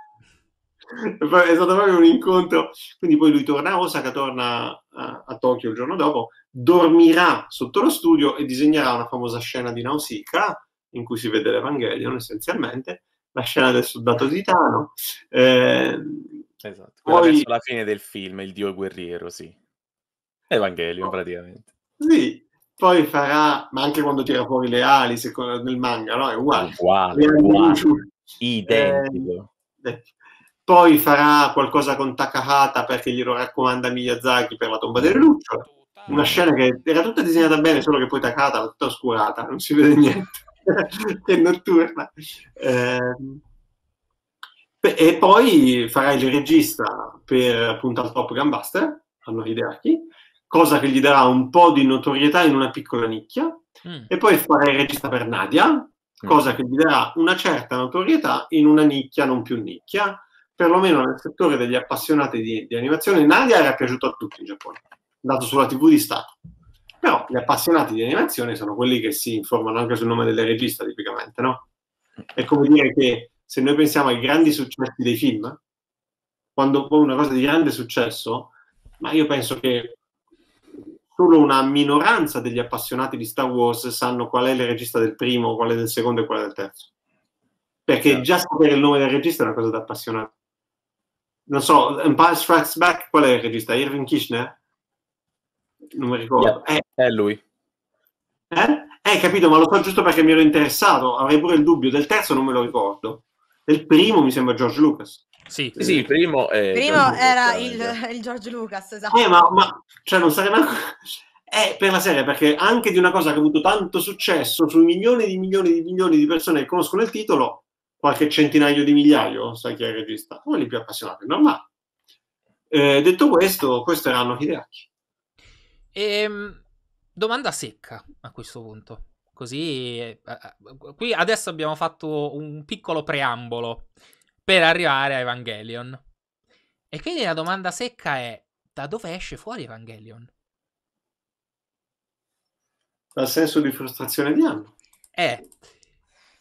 è stato proprio un incontro. Quindi poi lui torna a Osaka, torna a, a, Tokyo il giorno dopo, dormirà sotto lo studio e disegnerà una famosa scena di Nausicaa in cui si vede l'Evangelion essenzialmente la scena del soldato titano. Eh, esatto, poi... verso la fine del film, il dio guerriero, sì. Evangelio, oh. praticamente. Sì, poi farà, ma anche quando tira fuori le ali, secondo, nel manga, no? È uguale. Ah, uguale, uguale. Identico. Eh, eh, poi farà qualcosa con Takahata perché glielo raccomanda Miyazaki per la tomba del luccio. Una scena che era tutta disegnata bene, solo che poi Takahata l'ha tutta oscurata, non si vede niente. e notturna. Eh, e poi farai il regista per appunto al Top Gun Buster, a Norideaki, cosa che gli darà un po' di notorietà in una piccola nicchia, mm. e poi farai il regista per Nadia, mm. cosa mm. che gli darà una certa notorietà in una nicchia non più nicchia, perlomeno nel settore degli appassionati di, di animazione. Nadia era piaciuto a tutti in Giappone, dato sulla TV di Stato. Però gli appassionati di animazione sono quelli che si informano anche sul nome del regista, tipicamente, no? È come dire che se noi pensiamo ai grandi successi dei film, quando poi una cosa di grande successo, ma io penso che solo una minoranza degli appassionati di Star Wars sanno qual è il regista del primo, qual è del secondo e qual è del terzo. Perché certo. già sapere il nome del regista è una cosa da appassionato. Non so, Empire Strikes Back, qual è il regista? Irving Kishner? Non mi ricordo. Yeah. Eh, è lui. Eh? Eh, capito, ma lo so giusto perché mi ero interessato. Avrei pure il dubbio. Del terzo non me lo ricordo. Del primo mi sembra George Lucas. Sì, sì, il primo, è primo Lucas, era il, il, George Lucas, esatto. Eh, ma, ma cioè non sarebbe manco... Eh, per la serie, perché anche di una cosa che ha avuto tanto successo su milioni di milioni di milioni di persone che conoscono il titolo, qualche centinaio di migliaio, sai chi è il regista, uno dei più appassionati, normale. Eh, detto questo, questo erano Anno Hideaki. Ehm, domanda secca a questo punto. Così, eh, eh, qui adesso abbiamo fatto un piccolo preambolo per arrivare a Evangelion. E quindi la domanda secca è: da dove esce fuori Evangelion? Dal senso di frustrazione di anno. Eh,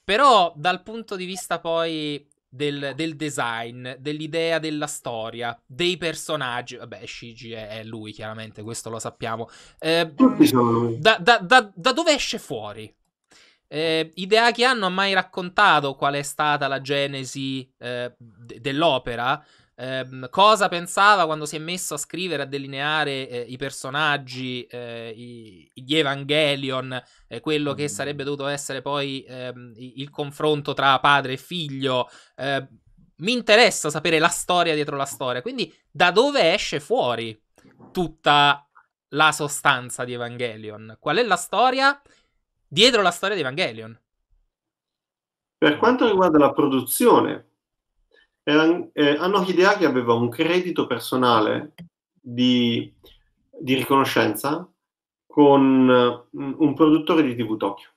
però dal punto di vista poi del, del design, dell'idea della storia, dei personaggi. Vabbè, Shigi è, è lui, chiaramente, questo lo sappiamo. Eh, da, da, da, da dove esce fuori? Eh, che hanno mai raccontato qual è stata la genesi eh, d- dell'opera? ehm, cosa pensava quando si è messo a scrivere, a delineare eh, i personaggi, eh, i, gli Evangelion, eh, quello mm. che sarebbe dovuto essere poi ehm, il confronto tra padre e figlio. Ehm, mi interessa sapere la storia dietro la storia, quindi da dove esce fuori tutta la sostanza di Evangelion? Qual è la storia dietro la storia di Evangelion? Per quanto riguarda la produzione, era, eh, a Nokia che aveva un credito personale di, di riconoscenza con mm, un produttore di TV Tokyo.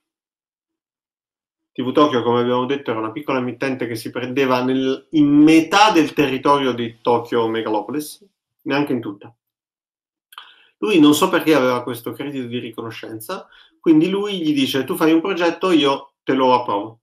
TV Tokyo, come abbiamo detto, era una piccola emittente che si prendeva nel, in metà del territorio di Tokyo Megalopolis, neanche in tutta. Lui non so perché aveva questo credito di riconoscenza, quindi lui gli dice tu fai un progetto, io te lo approvo.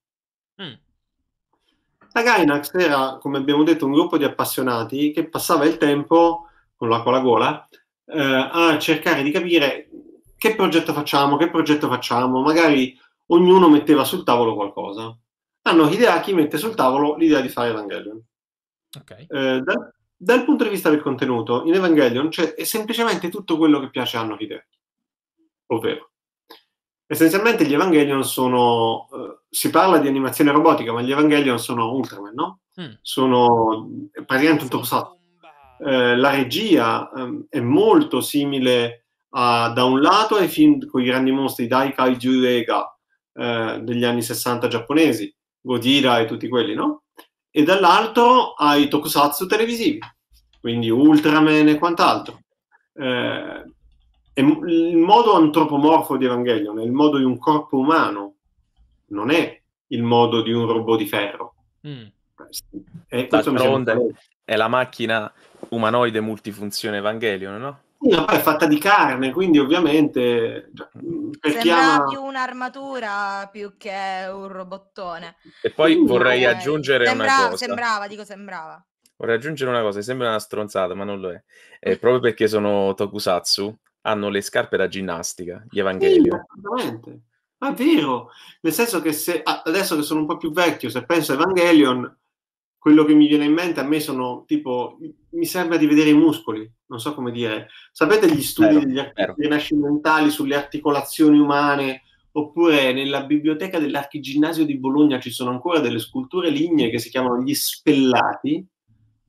La Gainax era, come abbiamo detto, un gruppo di appassionati che passava il tempo con l'acqua alla gola eh, a cercare di capire che progetto facciamo, che progetto facciamo, magari ognuno metteva sul tavolo qualcosa. Hanno idea chi mette sul tavolo l'idea di fare Evangelion. Okay. Eh, dal, dal, punto di vista del contenuto, in Evangelion c'è semplicemente tutto quello che piace a Hanno Hideaki, ovvero Essenzialmente gli Evangelion sono... Eh, si parla di animazione robotica, ma gli Evangelion sono Ultraman, no? Mm. Sono praticamente un torsatto. Eh, la regia eh, è molto simile a, da un lato ai film con i grandi mostri Dai Kaiju Ega eh, degli anni 60 giapponesi, Godira e tutti quelli, no? E dall'altro ai tokusatsu televisivi, quindi Ultraman e quant'altro. Eh, è il modo antropomorfo di Evangelion è il modo di un corpo umano, non è il modo di un robot di ferro. Mm. È, eh, eh, è la macchina umanoide multifunzione Evangelion, no? no, è fatta di carne, quindi ovviamente... Mm. Mm, sembra chiama... più un'armatura più che un robottone. E poi quindi, vorrei eh, aggiungere sembra, una cosa. Sembrava, dico sembrava. Vorrei aggiungere una cosa, sembra una stronzata, ma non lo è. è proprio perché sono tokusatsu, hanno le scarpe da ginnastica, gli Evangelion. Sì, ma ah, vero, nel senso che se, adesso che sono un po' più vecchio, se penso a Evangelion, quello che mi viene in mente a me sono tipo, mi sembra di vedere i muscoli, non so come dire. Sapete gli studi vero, degli art- rinascimentali sulle articolazioni umane? Oppure nella biblioteca dell'archiginnasio di Bologna ci sono ancora delle sculture lignee che si chiamano gli spellati,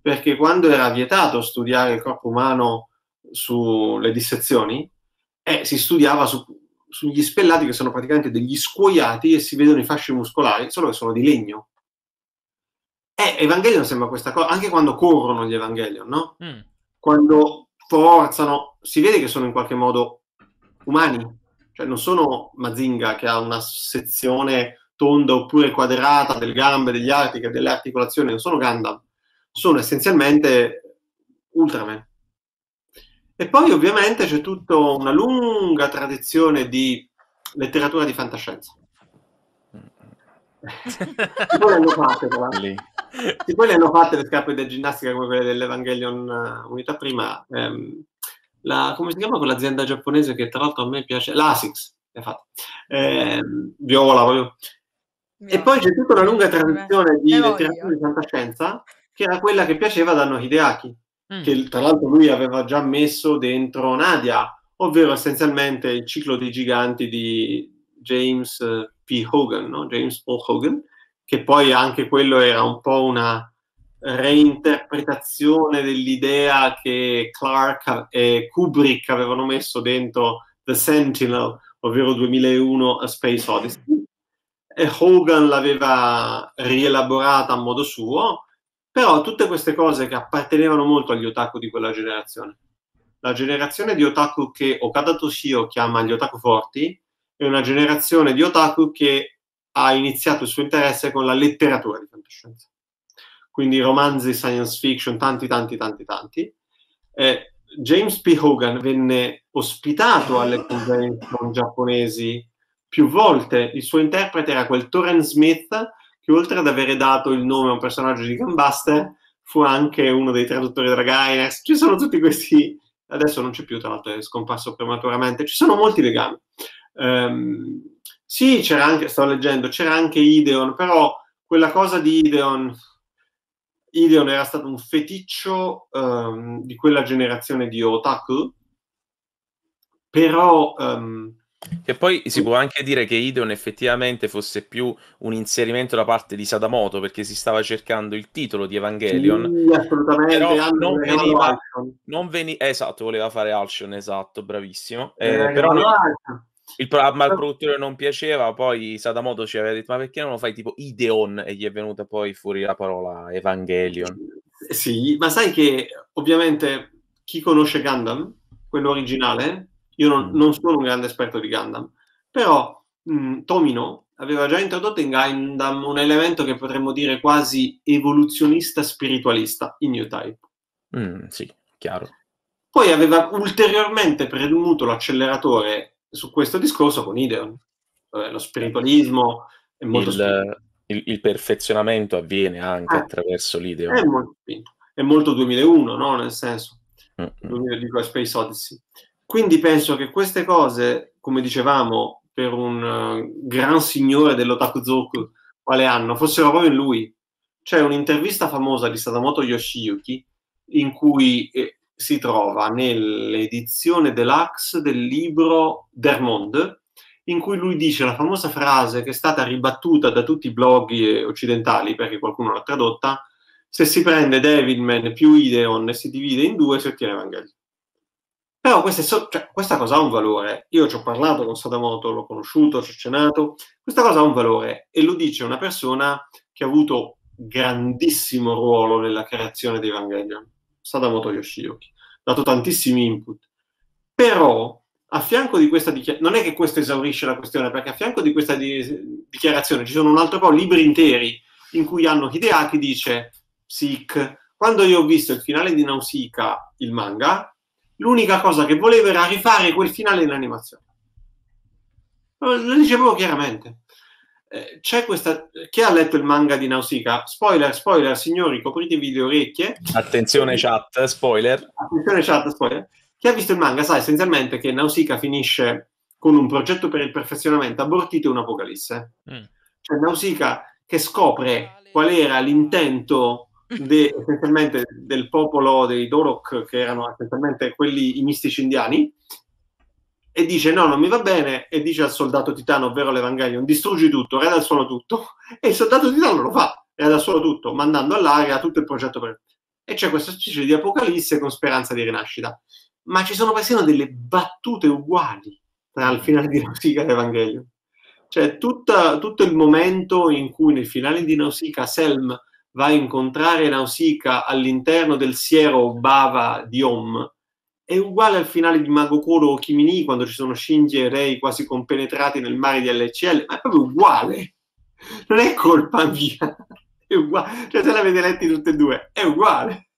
perché quando era vietato studiare il corpo umano sulle dissezioni e si studiava su, sugli spellati che sono praticamente degli scuoiati e si vedono i fasci muscolari, solo che sono di legno. E Evangelion sembra questa cosa, anche quando corrono gli Evangelion, no? Mm. Quando forzano, si vede che sono in qualche modo umani, cioè non sono Mazinga che ha una sezione tonda oppure quadrata delle gambe, degli arti, delle articolazioni, non sono Gandalf, sono essenzialmente Ultraman. E poi ovviamente c'è tutta una lunga tradizione di letteratura di fantascienza. poi hanno fatte, sì, poi le hanno fatte le scarpe da ginnastica come quelle dell'Evangelion eh, Unità prima. Ehm, la, come si chiama quell'azienda giapponese che tra l'altro a me piace? L'ASICS, le fatte. Eh, viola, voglio. E poi c'è tutta una lunga tradizione di letteratura di fantascienza che era quella che piaceva da Nohideaki. Mm. che tra l'altro lui aveva già messo dentro Nadia, ovvero essenzialmente il ciclo dei giganti di James eh, P. Hogan, no? James O. Hogan, che poi anche quello era un po' una reinterpretazione dell'idea che Clark e Kubrick avevano messo dentro The Sentinel, ovvero 2001 A Space Odyssey. E Hogan l'aveva rielaborata a modo suo, però tutte queste cose che appartenevano molto agli otaku di quella generazione. La generazione di otaku che Okada Toshio chiama gli otaku forti è una generazione di otaku che ha iniziato il suo interesse con la letteratura di fantascienza. Quindi romanzi, science fiction, tanti, tanti, tanti, tanti. Eh, James P. Hogan venne ospitato alle convention giapponesi più volte. Il suo interprete era quel Torren Smith che oltre ad avere dato il nome a un personaggio di Gambaster, fu anche uno dei traduttori della Gaines. Ci sono tutti questi, adesso non c'è più, tra l'altro è scomparso prematuramente, ci sono molti legami. Um, sì, c'era anche, sto leggendo, c'era anche Ideon, però quella cosa di Ideon, Ideon era stato un feticcio um, di quella generazione di otaku, però um, che poi si può anche dire che Ideon effettivamente fosse più un inserimento da parte di Sadamoto perché si stava cercando il titolo di Evangelion. Sì, assolutamente. non veniva, non veni- esatto, voleva fare Alshon, esatto, bravissimo. Eh, però non, il, ma il produttore non piaceva, poi Sadamoto ci aveva detto ma perché non lo fai tipo Ideon e gli è venuta poi fuori la parola Evangelion. Sì, ma sai che ovviamente chi conosce Gundam, quello originale, io non, mm. non sono un grande esperto di Gundam, però mh, mm, Tomino aveva già introdotto in Gundam un elemento che potremmo dire quasi evoluzionista spiritualista, in New Type. Mm, sì, chiaro. Poi aveva ulteriormente premuto l'acceleratore su questo discorso con Ideon. Vabbè, lo spiritualismo è molto il, il, il perfezionamento avviene anche eh, attraverso l'Ideon. È molto, è molto 2001, no? Nel senso, mm-hmm. 2000, mm. dico, Space Odyssey. Quindi penso che queste cose, come dicevamo, per un eh, gran signore dell'otakuzoku quale anno, fossero proprio in lui. C'è un'intervista famosa di Sadamoto Yoshiyuki in cui eh, si trova nell'edizione deluxe del libro Der Dermond, in cui lui dice la famosa frase che è stata ribattuta da tutti i blog eh, occidentali, perché qualcuno l'ha tradotta, se si prende Devilman più Ideon e si divide in due si ottiene Evangelion. Però so- cioè, questa cosa ha un valore. Io ci ho parlato con Sadamoto, l'ho conosciuto, ci ho cenato. Questa cosa ha un valore e lo dice una persona che ha avuto grandissimo ruolo nella creazione di Evangelion, Sadamoto Yoshiyuki. Ha dato tantissimi input. Però a fianco di questa dichiarazione, non è che questo esaurisce la questione, perché a fianco di questa di- dichiarazione ci sono un altro po' libri interi in cui hanno Hideaki dice Sik, quando io ho visto il finale di Nausicaa, il manga, l'unica cosa che voleva era rifare quel finale in animazione. Lo dicevo chiaramente. Eh, c'è questa. Chi ha letto il manga di Nausicaa? Spoiler, spoiler, signori, copritevi le orecchie. Attenzione, chat, spoiler. Attenzione, chat, spoiler. Chi ha visto il manga sa essenzialmente che Nausicaa finisce con un progetto per il perfezionamento abortito e un'apocalisse. Mm. Cioè, Nausicaa che scopre qual era l'intento de, essenzialmente del popolo dei Dorok, che erano essenzialmente quelli i mistici indiani, e dice no, non mi va bene, e dice al soldato titano, ovvero l'Evangelion, distruggi tutto, reda da solo tutto, e il soldato titano lo fa, reda da solo tutto, mandando all'aria tutto il progetto per... E c'è questa specie di apocalisse con speranza di rinascita. Ma ci sono persino delle battute uguali tra il finale di Nausicaa e l'Evangelion. Cioè tutta, tutto il momento in cui nel finale di Nausicaa Selm va a incontrare Nausicaa all'interno del siero Bava di Om è uguale al finale di Magokoro o Kimini quando ci sono Shinji e Rei quasi compenetrati nel mare di LCL, ma è proprio uguale. Non è colpa mia. È uguale. Cioè, se l'avete letti tutte e due, è uguale.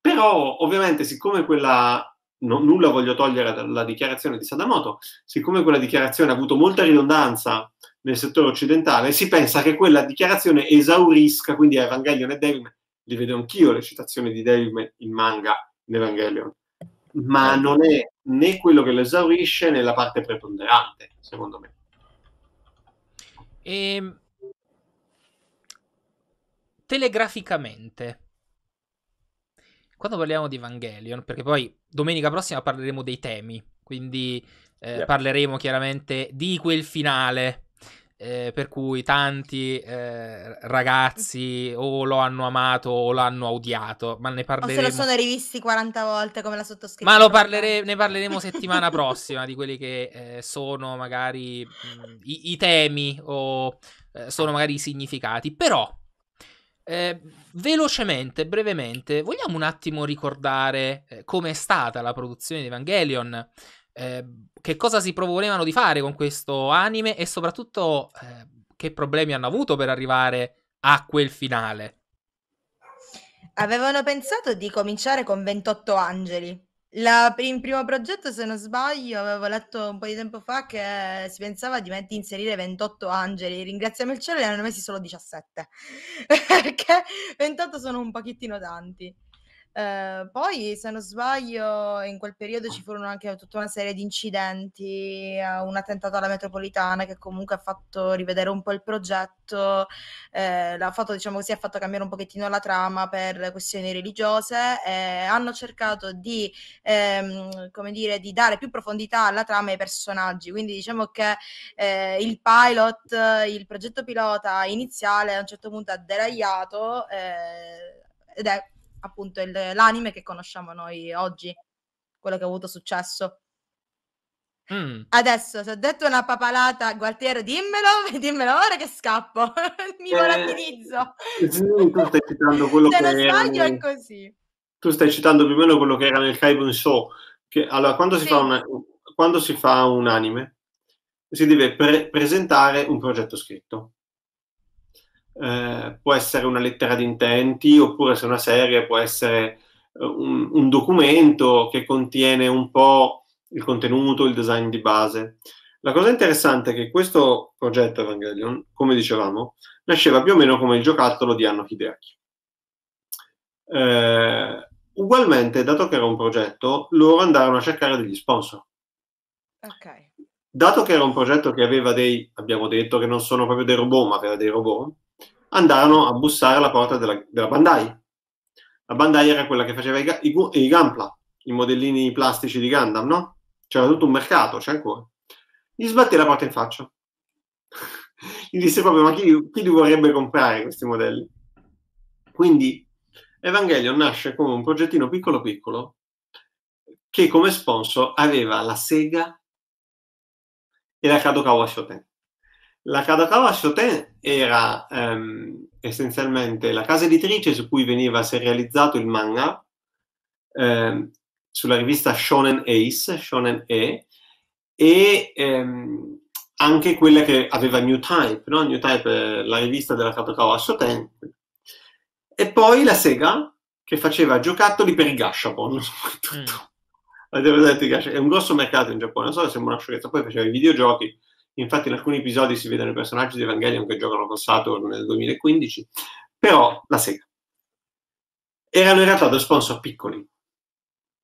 Però, ovviamente, siccome quella... No, nulla voglio togliere dalla dichiarazione di Sadamoto, siccome quella dichiarazione ha avuto molta ridondanza nel settore occidentale, si pensa che quella dichiarazione esaurisca, quindi Evangelion e Devilman, li vedo anch'io le citazioni di Devilman in manga in Evangelion, ma certo. non è né quello che lo esaurisce né la parte preponderante, secondo me. E... Ehm, telegraficamente, quando parliamo di Evangelion, perché poi domenica prossima parleremo dei temi, quindi eh, yeah. parleremo chiaramente di quel finale eh, per cui tanti eh, ragazzi o lo hanno amato o l'hanno odiato, ma ne parleremo... O se lo sono rivisti 40 volte come la sottoscritta. Ma parlere... ne parleremo settimana prossima di quelli che eh, sono magari mh, i, i, temi o eh, sono magari i significati, però... Eh, velocemente, brevemente, vogliamo un attimo ricordare eh, com'è stata la produzione di Evangelion Ehm, che cosa si proponevano di fare con questo anime e soprattutto eh, che problemi hanno avuto per arrivare a quel finale. Avevano pensato di cominciare con 28 angeli. La, in primo progetto, se non sbaglio, avevo letto un po' di tempo fa che si pensava di, met- inserire 28 angeli. Ringraziamo il cielo, ne hanno messi solo 17. Perché 28 sono un pochettino tanti. Eh, poi, se non sbaglio, in quel periodo ci ah. furono anche tutta una serie di incidenti, un attentato alla metropolitana che comunque ha fatto rivedere un po' il progetto, eh, l'ha fatto, diciamo così, ha fatto cambiare un pochettino la trama per questioni religiose. Eh, hanno cercato di, ehm, come dire, di dare più profondità alla trama e ai personaggi. Quindi diciamo che eh, il pilot, il progetto pilota iniziale a un certo punto ha deragliato ehm, ed è appunto il, l'anime che conosciamo noi oggi, quello che ha avuto successo. Mm. Adesso, se ho detto una papalata, Gualtiero, dimmelo, dimmelo ora che scappo, mi eh, volatilizzo. tu stai citando quello se che... non sbaglio è così. Tu stai citando più o meno quello che era nel Kaibun Show. Che, allora, quando, sì. si una, quando si fa un anime, si deve pre- presentare un progetto scritto. Eh, può essere una lettera di intenti, oppure se una serie può essere eh, un, un, documento che contiene un po' il contenuto, il design di base. La cosa interessante è che questo progetto Evangelion, come dicevamo, nasceva più o meno come il giocattolo di Anno Hideaki. Eh, ugualmente, dato che era un progetto, loro andarono a cercare degli sponsor. Okay. Dato che era un progetto che aveva dei, abbiamo detto che non sono proprio dei robot, ma aveva dei robot, andarono a bussare alla porta della, della Bandai. La Bandai era quella che faceva i, i, i Gampla, i modellini plastici di Gundam, no? C'era tutto un mercato, c'è ancora. Gli sbatté la porta in faccia. Gli disse proprio, ma chi, chi li vorrebbe comprare questi modelli? Quindi Evangelion nasce come un progettino piccolo piccolo che come sponsor aveva la Sega e la Kadokawa Shoten. La Kadokawa Shoten era ehm, essenzialmente la casa editrice su cui veniva serializzato il manga, ehm, sulla rivista Shonen Ace, Shonen E, e ehm, anche quella che aveva New Type, no? New Type eh, la rivista della Kadokawa Shoten, e poi la Sega che faceva giocattoli per i Gashapon, soprattutto. Mm. Avete presente i Gashapon? È un grosso mercato in Giappone, non so se sembra una sciocchezza, poi faceva i videogiochi, infatti in alcuni episodi si vedono i personaggi di Evangelion che giocano con Saturn nel 2015, però la sega. Erano in realtà due sponsor piccoli,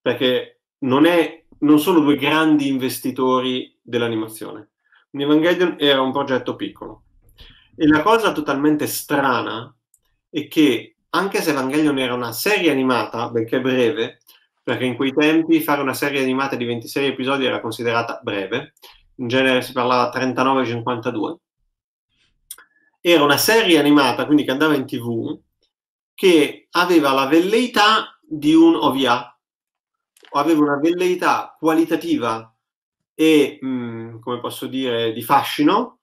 perché non, è, non sono due grandi investitori dell'animazione. Evangelion era un progetto piccolo. E la cosa totalmente strana è che, anche se Evangelion era una serie animata, benché breve, perché in quei tempi fare una serie animata di 26 episodi era considerata breve, in genere si parlava 39-52. Era una serie animata, quindi che andava in tv, che aveva la velleità di un OVA, aveva una velleità qualitativa e, mh, mm, come posso dire, di fascino,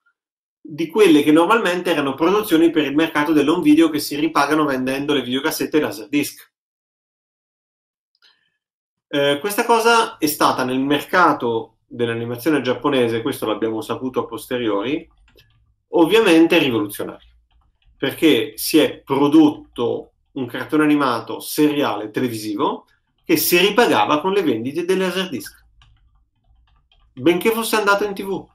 di quelle che normalmente erano produzioni per il mercato dell'home video che si ripagano vendendo le videocassette Laserdisc. Eh, questa cosa è stata nel mercato dell'animazione giapponese, questo l'abbiamo saputo a posteriori, ovviamente è rivoluzionario, perché si è prodotto un cartone animato seriale televisivo che si ripagava con le vendite delle laserdisc, benché fosse andato in tv.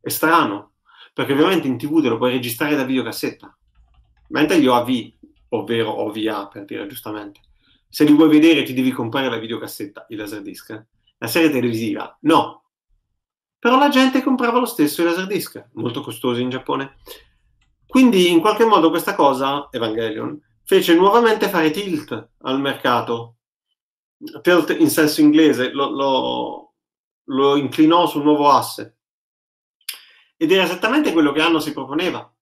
È strano, perché ovviamente in tv te lo puoi registrare da videocassetta, mentre gli OAV, ovvero OVA per dire giustamente, se li vuoi vedere ti devi comprare la videocassetta, il laserdisc. Eh? la serie televisiva. No. Però la gente comprava lo stesso i laserdisc, molto costosi in Giappone. Quindi in qualche modo questa cosa, Evangelion, fece nuovamente fare tilt al mercato. Tilt in senso inglese, lo, lo, lo inclinò su un nuovo asse. Ed era esattamente quello che Anno si proponeva,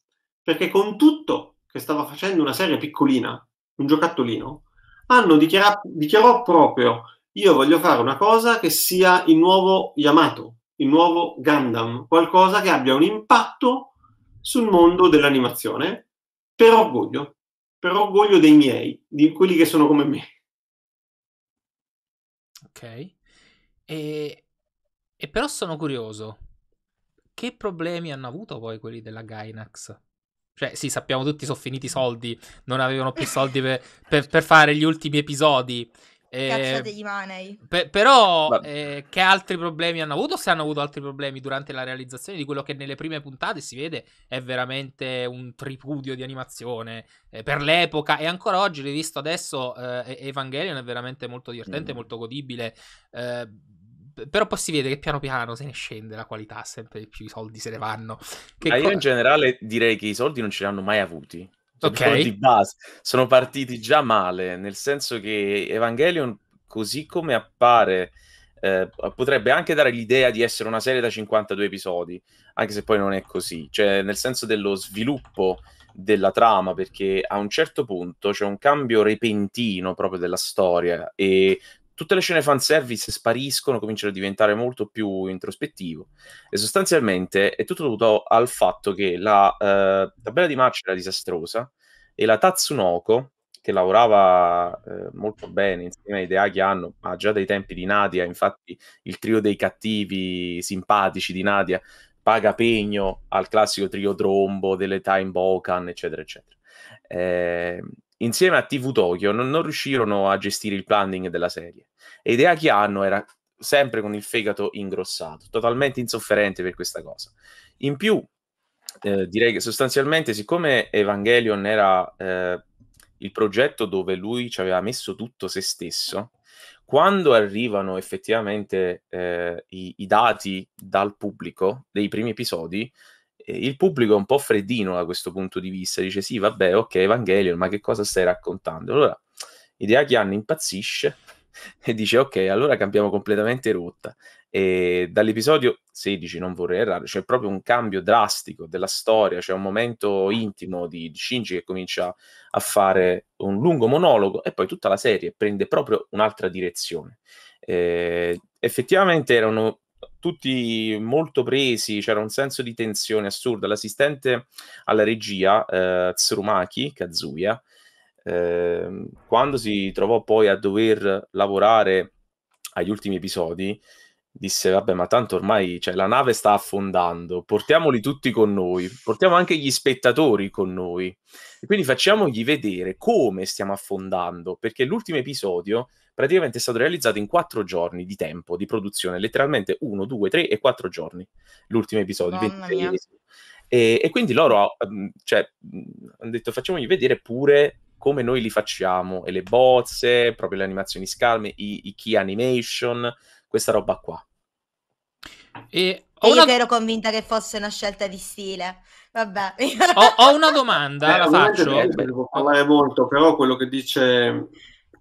perché con tutto che stava facendo una serie piccolina, un giocattolino, Anno dichiarò proprio io voglio fare una cosa che sia il nuovo Yamato, il nuovo Gundam, qualcosa che abbia un impatto sul mondo dell'animazione per orgoglio, per orgoglio dei miei, di quelli che sono come me. Ok. E, e però sono curioso, che problemi hanno avuto poi quelli della Gainax? Cioè, sì, sappiamo tutti, sono finiti i soldi, non avevano più soldi per, per, per fare gli ultimi episodi. Eh, Cazzate di Pe- però, eh, che altri problemi hanno avuto? Se hanno avuto altri problemi durante la realizzazione di quello che nelle prime puntate si vede è veramente un tripudio di animazione eh, per l'epoca e ancora oggi, rivisto adesso, eh, Evangelion è veramente molto divertente, mm. molto godibile. Eh, però poi si vede che piano piano se ne scende la qualità, sempre più i soldi se ne vanno. Che Ma io co- in generale direi che i soldi non ce li hanno mai avuti di base. sono partiti già male, nel senso che Evangelion, così come appare, eh, potrebbe anche dare l'idea di essere una serie da 52 episodi, anche se poi non è così, cioè nel senso dello sviluppo della trama, perché a un certo punto c'è un cambio repentino proprio della storia e Tutte le scene fanservice spariscono, cominciano a diventare molto più introspettivo e sostanzialmente è tutto dovuto al fatto che la eh, tabella di match era disastrosa e la Tatsunoko, che lavorava eh, molto bene insieme ai Ideaki Anno, ma già dai tempi di Nadia, infatti il trio dei cattivi simpatici di Nadia paga pegno al classico trio trombo delle Time Bokan, eccetera, eccetera. Eh, insieme a TV Tokyo non, non riuscirono a gestire il planning della serie. E l'idea che hanno era sempre con il fegato ingrossato, totalmente insofferente per questa cosa. In più, eh, direi che sostanzialmente, siccome Evangelion era eh, il progetto dove lui ci aveva messo tutto se stesso, quando arrivano effettivamente eh, i, i, dati dal pubblico dei primi episodi, il pubblico è un po' freddino da questo punto di vista, dice sì, vabbè, ok, Evangelion, ma che cosa stai raccontando? Allora Hideaki Anno impazzisce e dice ok, allora cambiamo completamente rotta. E dall'episodio 16, non vorrei errare, c'è proprio un cambio drastico della storia, c'è un momento intimo di, di Shinji che comincia a fare un lungo monologo e poi tutta la serie prende proprio un'altra direzione. Eh, effettivamente erano tutti molto presi, c'era un senso di tensione assurda. L'assistente alla regia, eh, Tsurumaki Kazuya, eh, quando si trovò poi a dover lavorare agli ultimi episodi, disse vabbè ma tanto ormai cioè, la nave sta affondando, portiamoli tutti con noi, portiamo anche gli spettatori con noi e quindi facciamogli vedere come stiamo affondando perché l'ultimo episodio praticamente è stato realizzato in quattro giorni di tempo di produzione, letteralmente uno, due, tre e quattro giorni l'ultimo episodio. E, e, quindi loro mm, cioè, mm, hanno detto facciamogli vedere pure come noi li facciamo e le bozze, proprio le animazioni scarme, i, i key animation questa roba qua. E ho una... io ero convinta che fosse una scelta di stile. Vabbè. ho, ho, una domanda, eh, Beh, la faccio. devo parlare molto, però quello che dice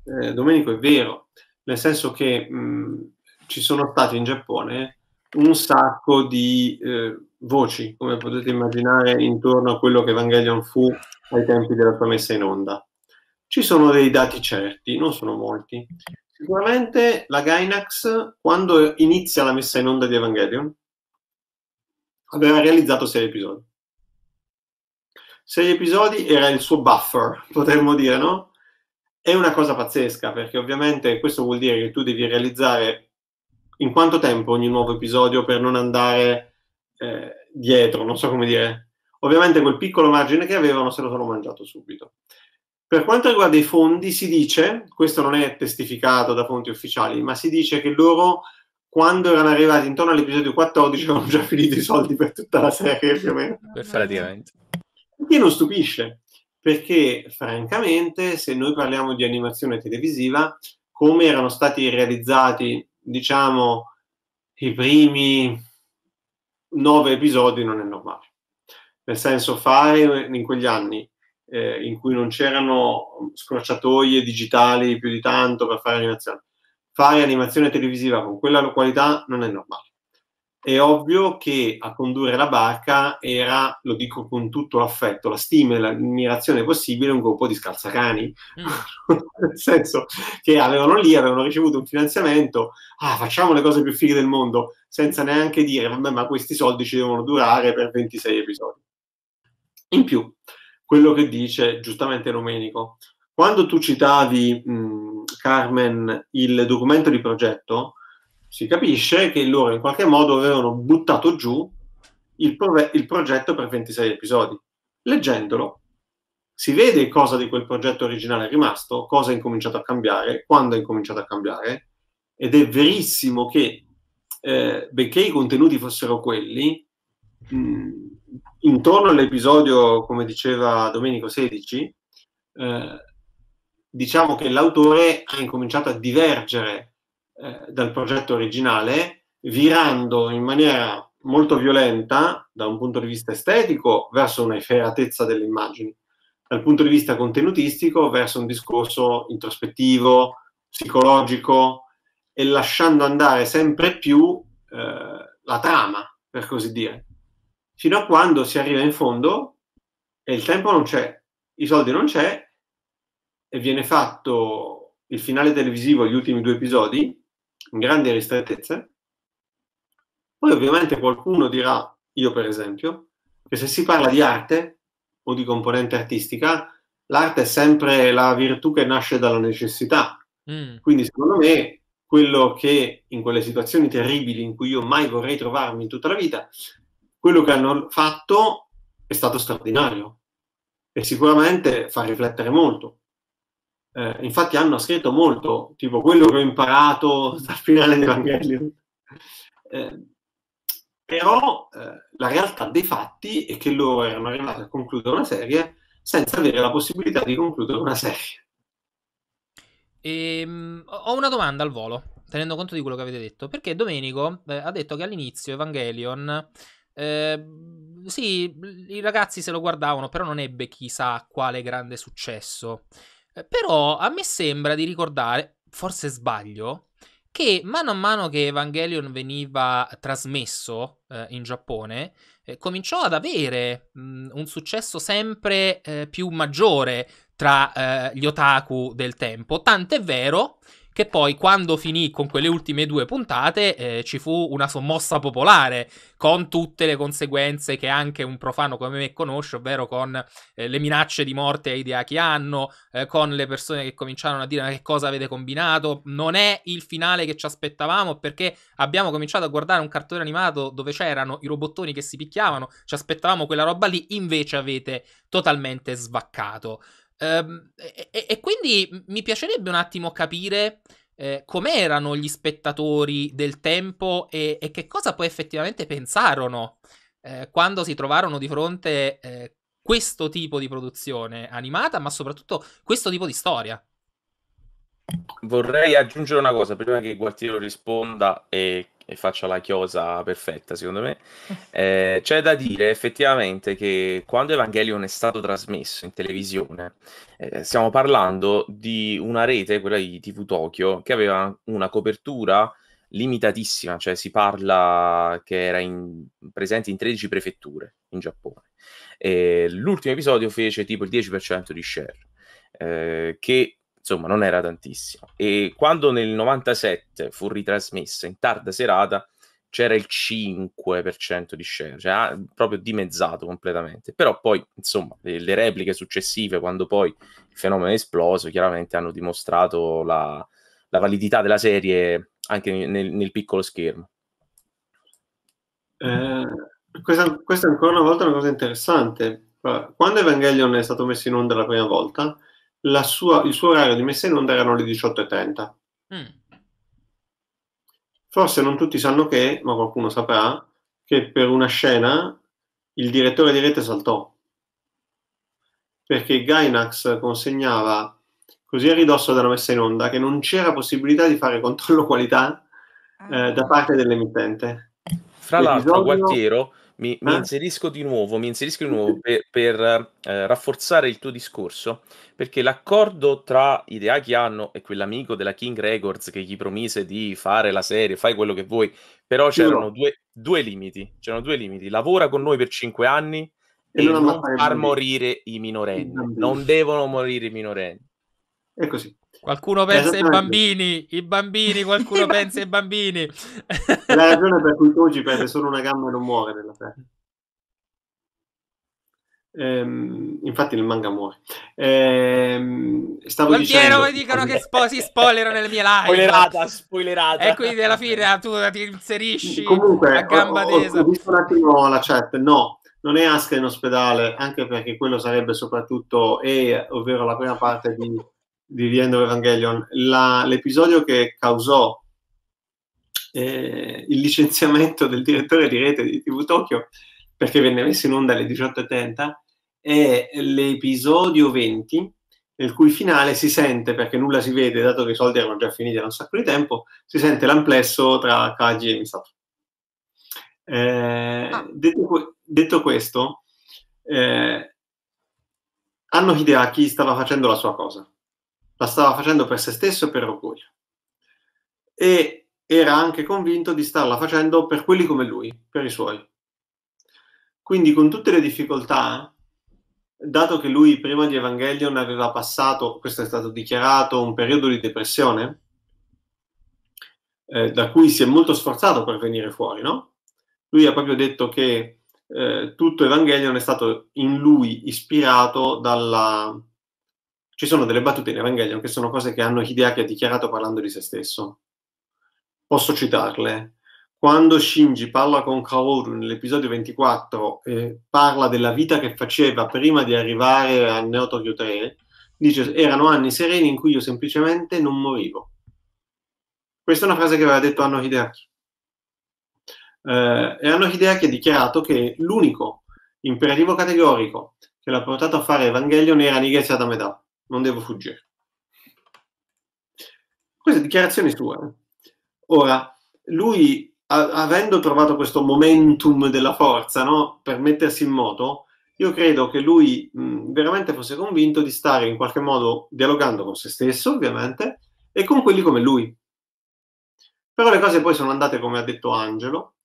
eh, Domenico è vero, nel senso che mh, mm, ci sono stati in Giappone un sacco di eh, voci, come potete immaginare, intorno a quello che Evangelion fu ai tempi della sua messa in onda. Ci sono dei dati certi, non sono molti, Sicuramente la Gainax, quando inizia la messa in onda di Evangelion, aveva realizzato sei episodi. Sei episodi era il suo buffer, potremmo dire, no? È una cosa pazzesca, perché ovviamente questo vuol dire che tu devi realizzare in quanto tempo ogni nuovo episodio per non andare eh, dietro, non so come dire. Ovviamente quel piccolo margine che avevano se lo sono mangiato subito. Per quanto riguarda i fondi, si dice, questo non è testificato da fonti ufficiali, ma si dice che loro, quando erano arrivati intorno all'episodio 14, avevano già finito i soldi per tutta la serie, più o meno. Praticamente. Che non stupisce, perché francamente, se noi parliamo di animazione televisiva, come erano stati realizzati, diciamo, i primi nove episodi non è normale. Nel senso, fare in quegli anni eh, in cui non c'erano mm, scorciatoie digitali più di tanto per fare animazione. Fare animazione televisiva con quella qualità non è normale. È ovvio che a condurre la barca era, lo dico con tutto l'affetto, la stima e l'ammirazione possibile, un gruppo di scalzacani. Mm. Nel senso che avevano lì, avevano ricevuto un finanziamento, ah, facciamo le cose più fighe del mondo, senza neanche dire, vabbè, ma questi soldi ci devono durare per 26 episodi. In più, quello che dice giustamente Domenico. Quando tu citavi, mh, mm, Carmen, il documento di progetto, si capisce che loro in qualche modo avevano buttato giù il, prove- il progetto per 26 episodi. Leggendolo, si vede cosa di quel progetto originale è rimasto, cosa è incominciato a cambiare, quando è incominciato a cambiare, ed è verissimo che, eh, benché i contenuti fossero quelli, mh, mm, intorno all'episodio, come diceva Domenico 16, eh, diciamo che l'autore ha incominciato a divergere eh, dal progetto originale, virando in maniera molto violenta da un punto di vista estetico verso una efferatezza delle immagini, dal punto di vista contenutistico verso un discorso introspettivo, psicologico e lasciando andare sempre più eh, la trama, per così dire fino a quando si arriva in fondo e il tempo non c'è, i soldi non c'è e viene fatto il finale televisivo, gli ultimi due episodi, in grandi ristrettezze. Poi ovviamente qualcuno dirà, io per esempio, che se si parla di arte o di componente artistica, l'arte è sempre la virtù che nasce dalla necessità. Mm. Quindi secondo me quello che in quelle situazioni terribili in cui io mai vorrei trovarmi in tutta la vita quello che hanno fatto è stato straordinario e sicuramente fa riflettere molto. Eh, infatti hanno scritto molto, tipo quello che ho imparato dal finale di Evangelion. Eh, però eh, la realtà dei fatti è che loro erano arrivati a concludere una serie senza avere la possibilità di concludere una serie. Ehm, ho una domanda al volo, tenendo conto di quello che avete detto, perché Domenico eh, ha detto che all'inizio Evangelion Ehm, sì, mhmm, i ragazzi se lo guardavano, però non ebbe chissà quale grande successo. Eh, però a me sembra di ricordare, forse sbaglio, che mano a mano che Evangelion veniva trasmesso eh, in Giappone, eh, cominciò ad avere mh, mhmm, un successo sempre eh, più maggiore tra eh, gli otaku del tempo. Tant'è vero che che poi quando finì con quelle ultime due puntate eh, ci fu una sommossa popolare con tutte le conseguenze che anche un profano come me conosce, ovvero con eh, le minacce di morte ai dea che hanno, eh, con le persone che cominciarono a dire che cosa avete combinato, non è il finale che ci aspettavamo perché abbiamo cominciato a guardare un cartone animato dove c'erano i robottoni che si picchiavano, ci aspettavamo quella roba lì, invece avete totalmente svaccato. Um, e, e, quindi mi piacerebbe un attimo capire eh, com'erano gli spettatori del tempo e, e, che cosa poi effettivamente pensarono eh, quando si trovarono di fronte a eh, questo tipo di produzione animata, ma soprattutto questo tipo di storia. Vorrei aggiungere una cosa prima che Guattiero risponda e e faccia la chiosa perfetta, secondo me. Eh. eh, c'è da dire effettivamente che quando Evangelion è stato trasmesso in televisione, eh, stiamo parlando di una rete, quella di TV Tokyo, che aveva una copertura limitatissima, cioè si parla che era in, presente in 13 prefetture in Giappone. Eh, l'ultimo episodio fece tipo il 10% di share, eh, che insomma non era tantissimo. E quando nel 97 fu ritrasmessa in tarda serata c'era il 5% di share, cioè ah, proprio dimezzato completamente. Però poi, insomma, le, le repliche successive, quando poi il fenomeno è esploso, chiaramente hanno dimostrato la, la validità della serie anche nel, nel piccolo schermo. Eh, questa, questa, ancora una volta è una cosa interessante. Quando Evangelion è stato messo in onda la prima volta, sua, il suo orario di messa in onda erano le 18.30. Mm. Forse non tutti sanno che, ma qualcuno saprà, che per una scena il direttore di rete saltò perché Gainax consegnava così a ridosso della messa in onda che non c'era possibilità di fare controllo qualità ah. eh, da parte dell'emittente. Fra l'altro, Gualtiero, mi, mi ah. inserisco di nuovo, inserisco di nuovo per, per eh, rafforzare il tuo discorso, perché l'accordo tra Idea Chianno e quell'amico della King Records che gli promise di fare la serie, fai quello che vuoi, però c'erano due, due limiti, c'erano due limiti, lavora con noi per cinque anni e, e non, non far morire i minorenni, non devono morire i minorenni. È così. Qualcuno pensa ai bambini, i bambini, qualcuno pensa ai bambini. La ragione per cui Koji perde solo una gamba e non muore nella terra. Ehm, infatti il manga muore. Ehm, stavo Gualtiero dicendo... mi dicono che spo- si spoilerano le mie live. Spoilerata, spoilerata. E quindi alla fine eh, tu ti inserisci Comunque, a gamba ho, tesa. Ho visto un attimo la chat, no. Non è Aska in ospedale, anche perché quello sarebbe soprattutto E, ovvero la prima parte di di The End of Evangelion, la, l'episodio che causò eh, il licenziamento del direttore di rete di TV Tokyo perché venne messo in onda alle 18.30 è l'episodio 20 nel cui finale si sente, perché nulla si vede dato che i soldi erano già finiti da un sacco di tempo, si sente l'amplesso tra Kaji e Misato. Eh, ah. detto, detto, questo, eh, Anno Hideaki stava facendo la sua cosa la stava facendo per se stesso e per orgoglio. E era anche convinto di starla facendo per quelli come lui, per i suoi. Quindi con tutte le difficoltà, dato che lui prima di Evangelion aveva passato, questo è stato dichiarato, un periodo di depressione, eh, da cui si è molto sforzato per venire fuori, no? Lui ha proprio detto che eh, tutto Evangelion è stato in lui ispirato dalla, ci sono delle battute in Evangelion che sono cose che hanno Hideaki ha dichiarato parlando di se stesso. Posso citarle. Quando Shinji parla con Kaoru nell'episodio 24 e eh, parla della vita che faceva prima di arrivare a Neo Tokyo 3, dice erano anni sereni in cui io semplicemente non morivo. Questa è una frase che aveva detto Anno Hideaki. Eh, e Anno Hideaki ha dichiarato che l'unico imperativo categorico che l'ha portato a fare Evangelion era Nigezia da metà non devo fuggire. Queste dichiarazioni sue. Ora, lui, a- avendo trovato questo momentum della forza no, per mettersi in moto, io credo che lui mh, veramente fosse convinto di stare in qualche modo dialogando con se stesso, ovviamente, e con quelli come lui. Però le cose poi sono andate come ha detto Angelo,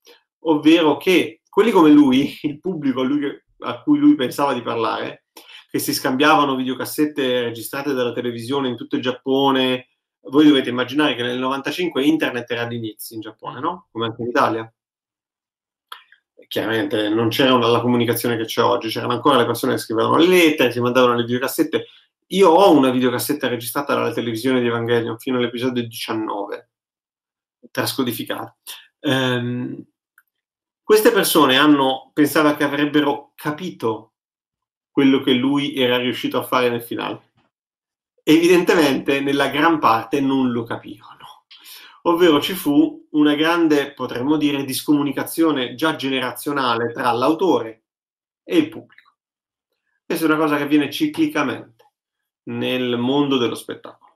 ovvero che quelli come lui, il pubblico a, lui, a cui lui pensava di parlare, che si scambiavano videocassette registrate dalla televisione in tutto il Giappone. Voi dovete immaginare che nel 95 internet era all'inizio in Giappone, no? Come anche in Italia. chiaramente non c'era la comunicazione che c'è oggi, c'erano ancora le persone che scrivevano le lettere, si mandavano le videocassette. Io ho una videocassetta registrata dalla televisione di Evangelion fino all'episodio 19, trascodificata. Ehm, queste persone hanno, pensava che avrebbero capito quello che lui era riuscito a fare nel finale. Evidentemente nella gran parte non lo capirono. Ovvero ci fu una grande, potremmo dire, discomunicazione già generazionale tra l'autore e il pubblico. Questa è una cosa che avviene ciclicamente nel mondo dello spettacolo.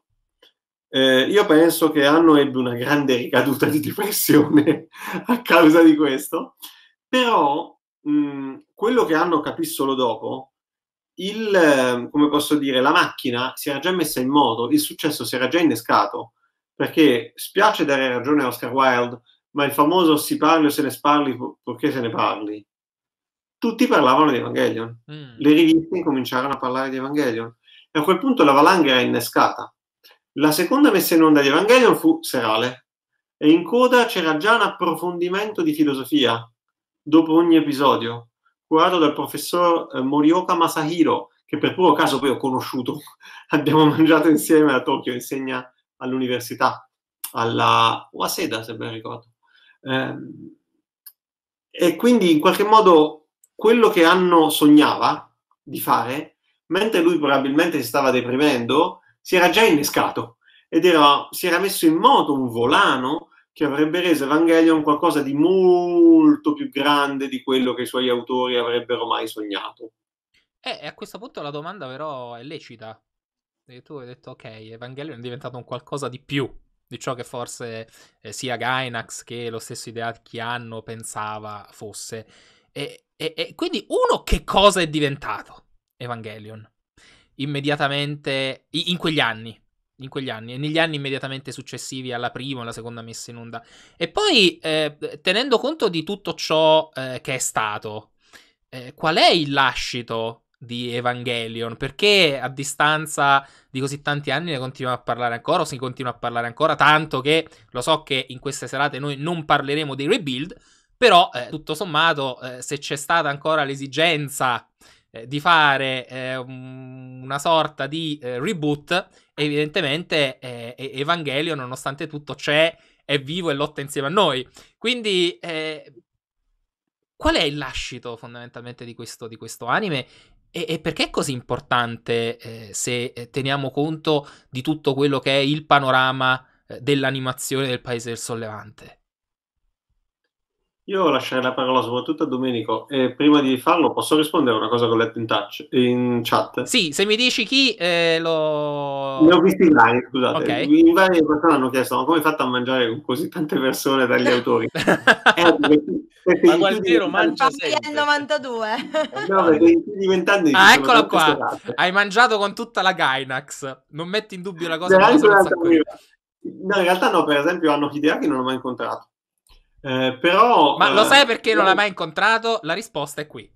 Eh, io penso che Anno ebbe una grande ricaduta di depressione a causa di questo, però mh, quello che Anno capì solo dopo il, ehm, come posso dire, la macchina si era già messa in moto, il successo si era già innescato, perché spiace dare ragione a Oscar Wilde, ma il famoso si parli o se ne sparli, purché se ne parli. Tutti parlavano di Evangelion, mm. le riviste cominciarono a parlare di Evangelion e a quel punto la valanga era innescata. La seconda messa in onda di Evangelion fu serale e in coda c'era già un approfondimento di filosofia dopo ogni episodio curato dal professor eh, Morioka Masahiro, che per puro caso poi ho conosciuto, abbiamo mangiato insieme a Tokyo, insegna all'università, alla Waseda se ben ricordo. Ehm, e quindi in qualche modo quello che Anno sognava di fare, mentre lui probabilmente si stava deprimendo, si era già innescato ed era, si era messo in moto un volano che avrebbe reso Evangelion qualcosa di molto più grande di quello che i suoi autori avrebbero mai sognato. Eh, a questo punto la domanda però è lecita. E tu hai detto, ok, Evangelion è diventato un qualcosa di più di ciò che forse eh, sia Gainax che lo stesso Hideaki Anno pensava fosse. E, e, e quindi, uno, che cosa è diventato Evangelion? Immediatamente, in quegli anni, in quegli anni e negli anni immediatamente successivi alla prima e alla seconda messa in onda. E poi, eh, tenendo conto di tutto ciò eh, che è stato, eh, qual è il lascito di Evangelion? Perché a distanza di così tanti anni ne continuiamo a parlare ancora o si continua a parlare ancora, tanto che lo so che in queste serate noi non parleremo dei rebuild, però eh, tutto sommato eh, se c'è stata ancora l'esigenza eh, di fare eh, una sorta di eh, reboot. Evidentemente eh, Evangelio, nonostante tutto, c'è, è vivo e lotta insieme a noi. Quindi, eh, qual è il lascito fondamentalmente di questo, di questo anime? E, e, perché è così importante se teniamo conto di tutto quello che è il panorama dell'animazione del Paese del Sollevante? Io lascerei la parola soprattutto a Domenico. Eh, prima di farlo, posso rispondere a una cosa che ho letto in, touch, in chat? Sì, se mi dici chi eh, lo. Ne ho visti in line, scusate. Okay. In varie persone hanno chiesto: ma come hai fatto a mangiare con così tante persone dagli autori? eh, ma Gualtiero mangia sempre. 92. Eh, no, perché in Ah, eccolo qua. Serate. Hai mangiato con tutta la Gainax. Non metti in dubbio la cosa. No, in realtà no, per esempio hanno Hidea che non ho mai incontrato eh, però, Ma eh, lo sai perché non l'hai mai incontrato? La risposta è qui.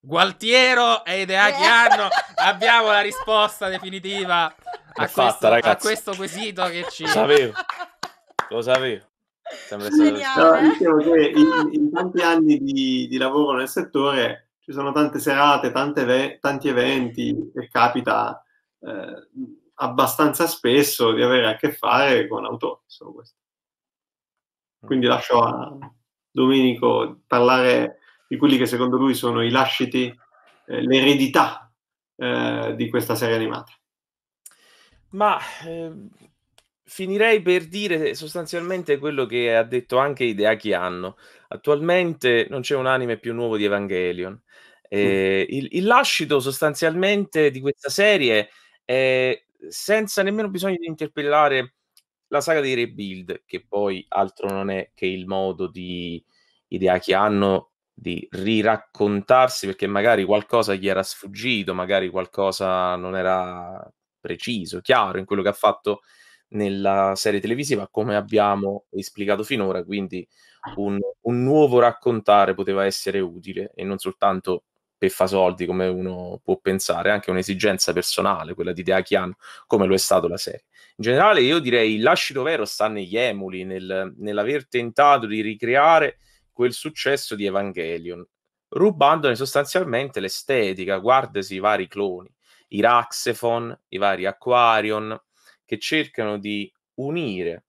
Gualtiero e Idea Chianno, abbiamo la risposta definitiva a, fatta, questo, a, questo, quesito che ci... Lo sapevo, lo sapevo. no, dicevo che in, in tanti anni di, di, lavoro nel settore ci sono tante serate, tante ve- tanti eventi e capita eh, abbastanza spesso di avere a che fare con autori. Solo questo. Quindi lascio a Domenico parlare di quelli che secondo lui sono i lasciti, eh, l'eredità eh, di questa serie animata. Ma eh, finirei per dire sostanzialmente quello che ha detto anche Ideaki Anno. Attualmente non c'è un anime più nuovo di Evangelion. Eh, mm. Il, il, lascito sostanzialmente di questa serie è senza nemmeno bisogno di interpellare la saga dei rebuild, che poi altro non è che il modo di idea che hanno di riraccontarsi perché magari qualcosa gli era sfuggito, magari qualcosa non era preciso, chiaro in quello che ha fatto nella serie televisiva, come abbiamo esplicato finora. Quindi un, un nuovo raccontare poteva essere utile e non soltanto peffa soldi come uno può pensare, anche un'esigenza personale, quella di Deachian, come lo è stato la serie in generale io direi il lascito vero sta negli emuli, nel, nell'aver tentato di ricreare quel successo di Evangelion, rubandone sostanzialmente l'estetica, guardasi i vari cloni, i Raxefon, i vari Aquarion, che cercano di unire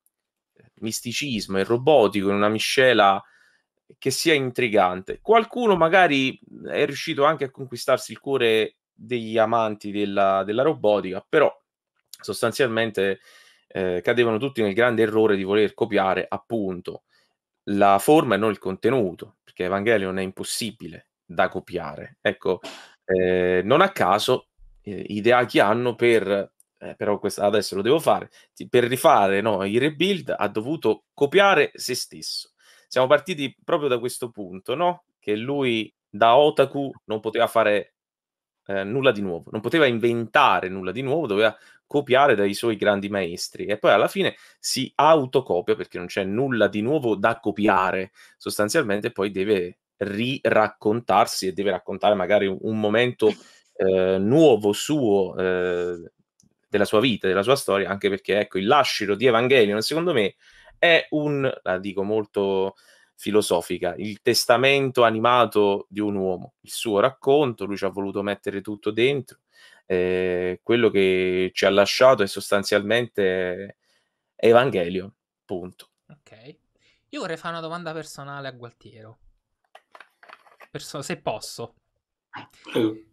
eh, misticismo e robotico in una miscela che sia intrigante. Qualcuno magari eh, è riuscito anche a conquistarsi il cuore degli amanti della, della robotica, però sostanzialmente eh, cadevano tutti nel grande errore di voler copiare appunto la forma e non il contenuto, perché Evangelion è impossibile da copiare. Ecco, eh, non a caso eh, Ideaki hanno per, eh, però questa, adesso lo devo fare, per rifare no, il rebuild ha dovuto copiare se stesso. Siamo partiti proprio da questo punto, no? che lui da otaku non poteva fare eh, nulla di nuovo, non poteva inventare nulla di nuovo, doveva copiare dai suoi grandi maestri e poi alla fine si autocopia perché non c'è nulla di nuovo da copiare, sostanzialmente poi deve riraccontarsi e deve raccontare magari un, momento eh, nuovo suo eh, della sua vita, della sua storia, anche perché ecco il lascito di Evangelion secondo me è un, la dico molto filosofica, il testamento animato di un uomo, il suo racconto, lui ci ha voluto mettere tutto dentro, eh, quello che ci ha lasciato è sostanzialmente Evangelio, punto. Ok, io vorrei fare una domanda personale a Gualtiero, Perso- se posso.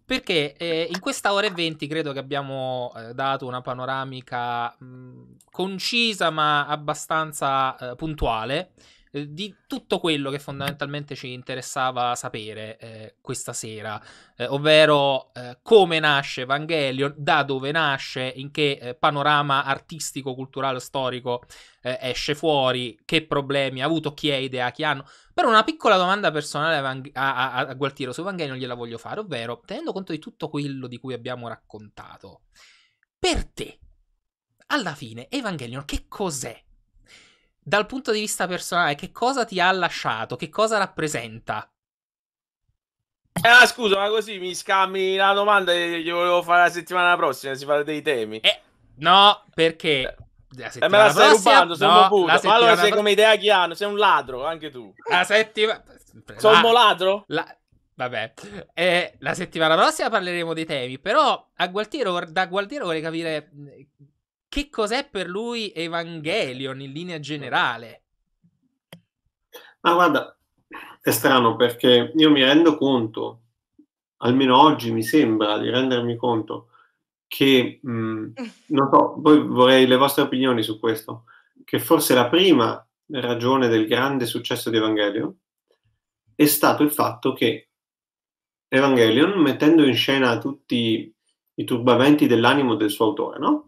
Perché eh, in questa ora e venti credo che abbiamo eh, dato una panoramica mh, concisa ma abbastanza eh, puntuale eh, di tutto quello che fondamentalmente ci interessava sapere eh, questa sera, eh, ovvero eh, come nasce Evangelion, da dove nasce, in che eh, panorama artistico, culturale o storico eh, esce fuori, che problemi ha avuto, chi è idea, chi hanno. Però una piccola domanda personale a, a, a Gualtiero su Evangelion gliela voglio fare, ovvero tenendo conto di tutto quello di cui abbiamo raccontato, per te, alla fine, Evangelion che cos'è? dal punto di vista personale, che cosa ti ha lasciato? Che cosa rappresenta? Ah, scusa, ma così mi scambi la domanda che gli volevo fare la settimana prossima. Si parla dei temi. Eh, no, perché eh, la eh, me la stai prossima, rubando, sono no, puto. Ma allora sei come idea Chiano, sei un ladro, anche tu. La settimana... Sono ladro? La... Vabbè, eh, la settimana prossima parleremo dei temi, però a Gualtiero, da Gualtiero vorrei capire che cos'è per lui Evangelion in linea generale? Ma guarda, è strano perché io mi rendo conto, almeno oggi mi sembra di rendermi conto, che mh, mm, non so, poi vorrei le vostre opinioni su questo, che forse la prima ragione del grande successo di Evangelion è stato il fatto che Evangelion, mettendo in scena tutti i turbamenti dell'animo del suo autore, no?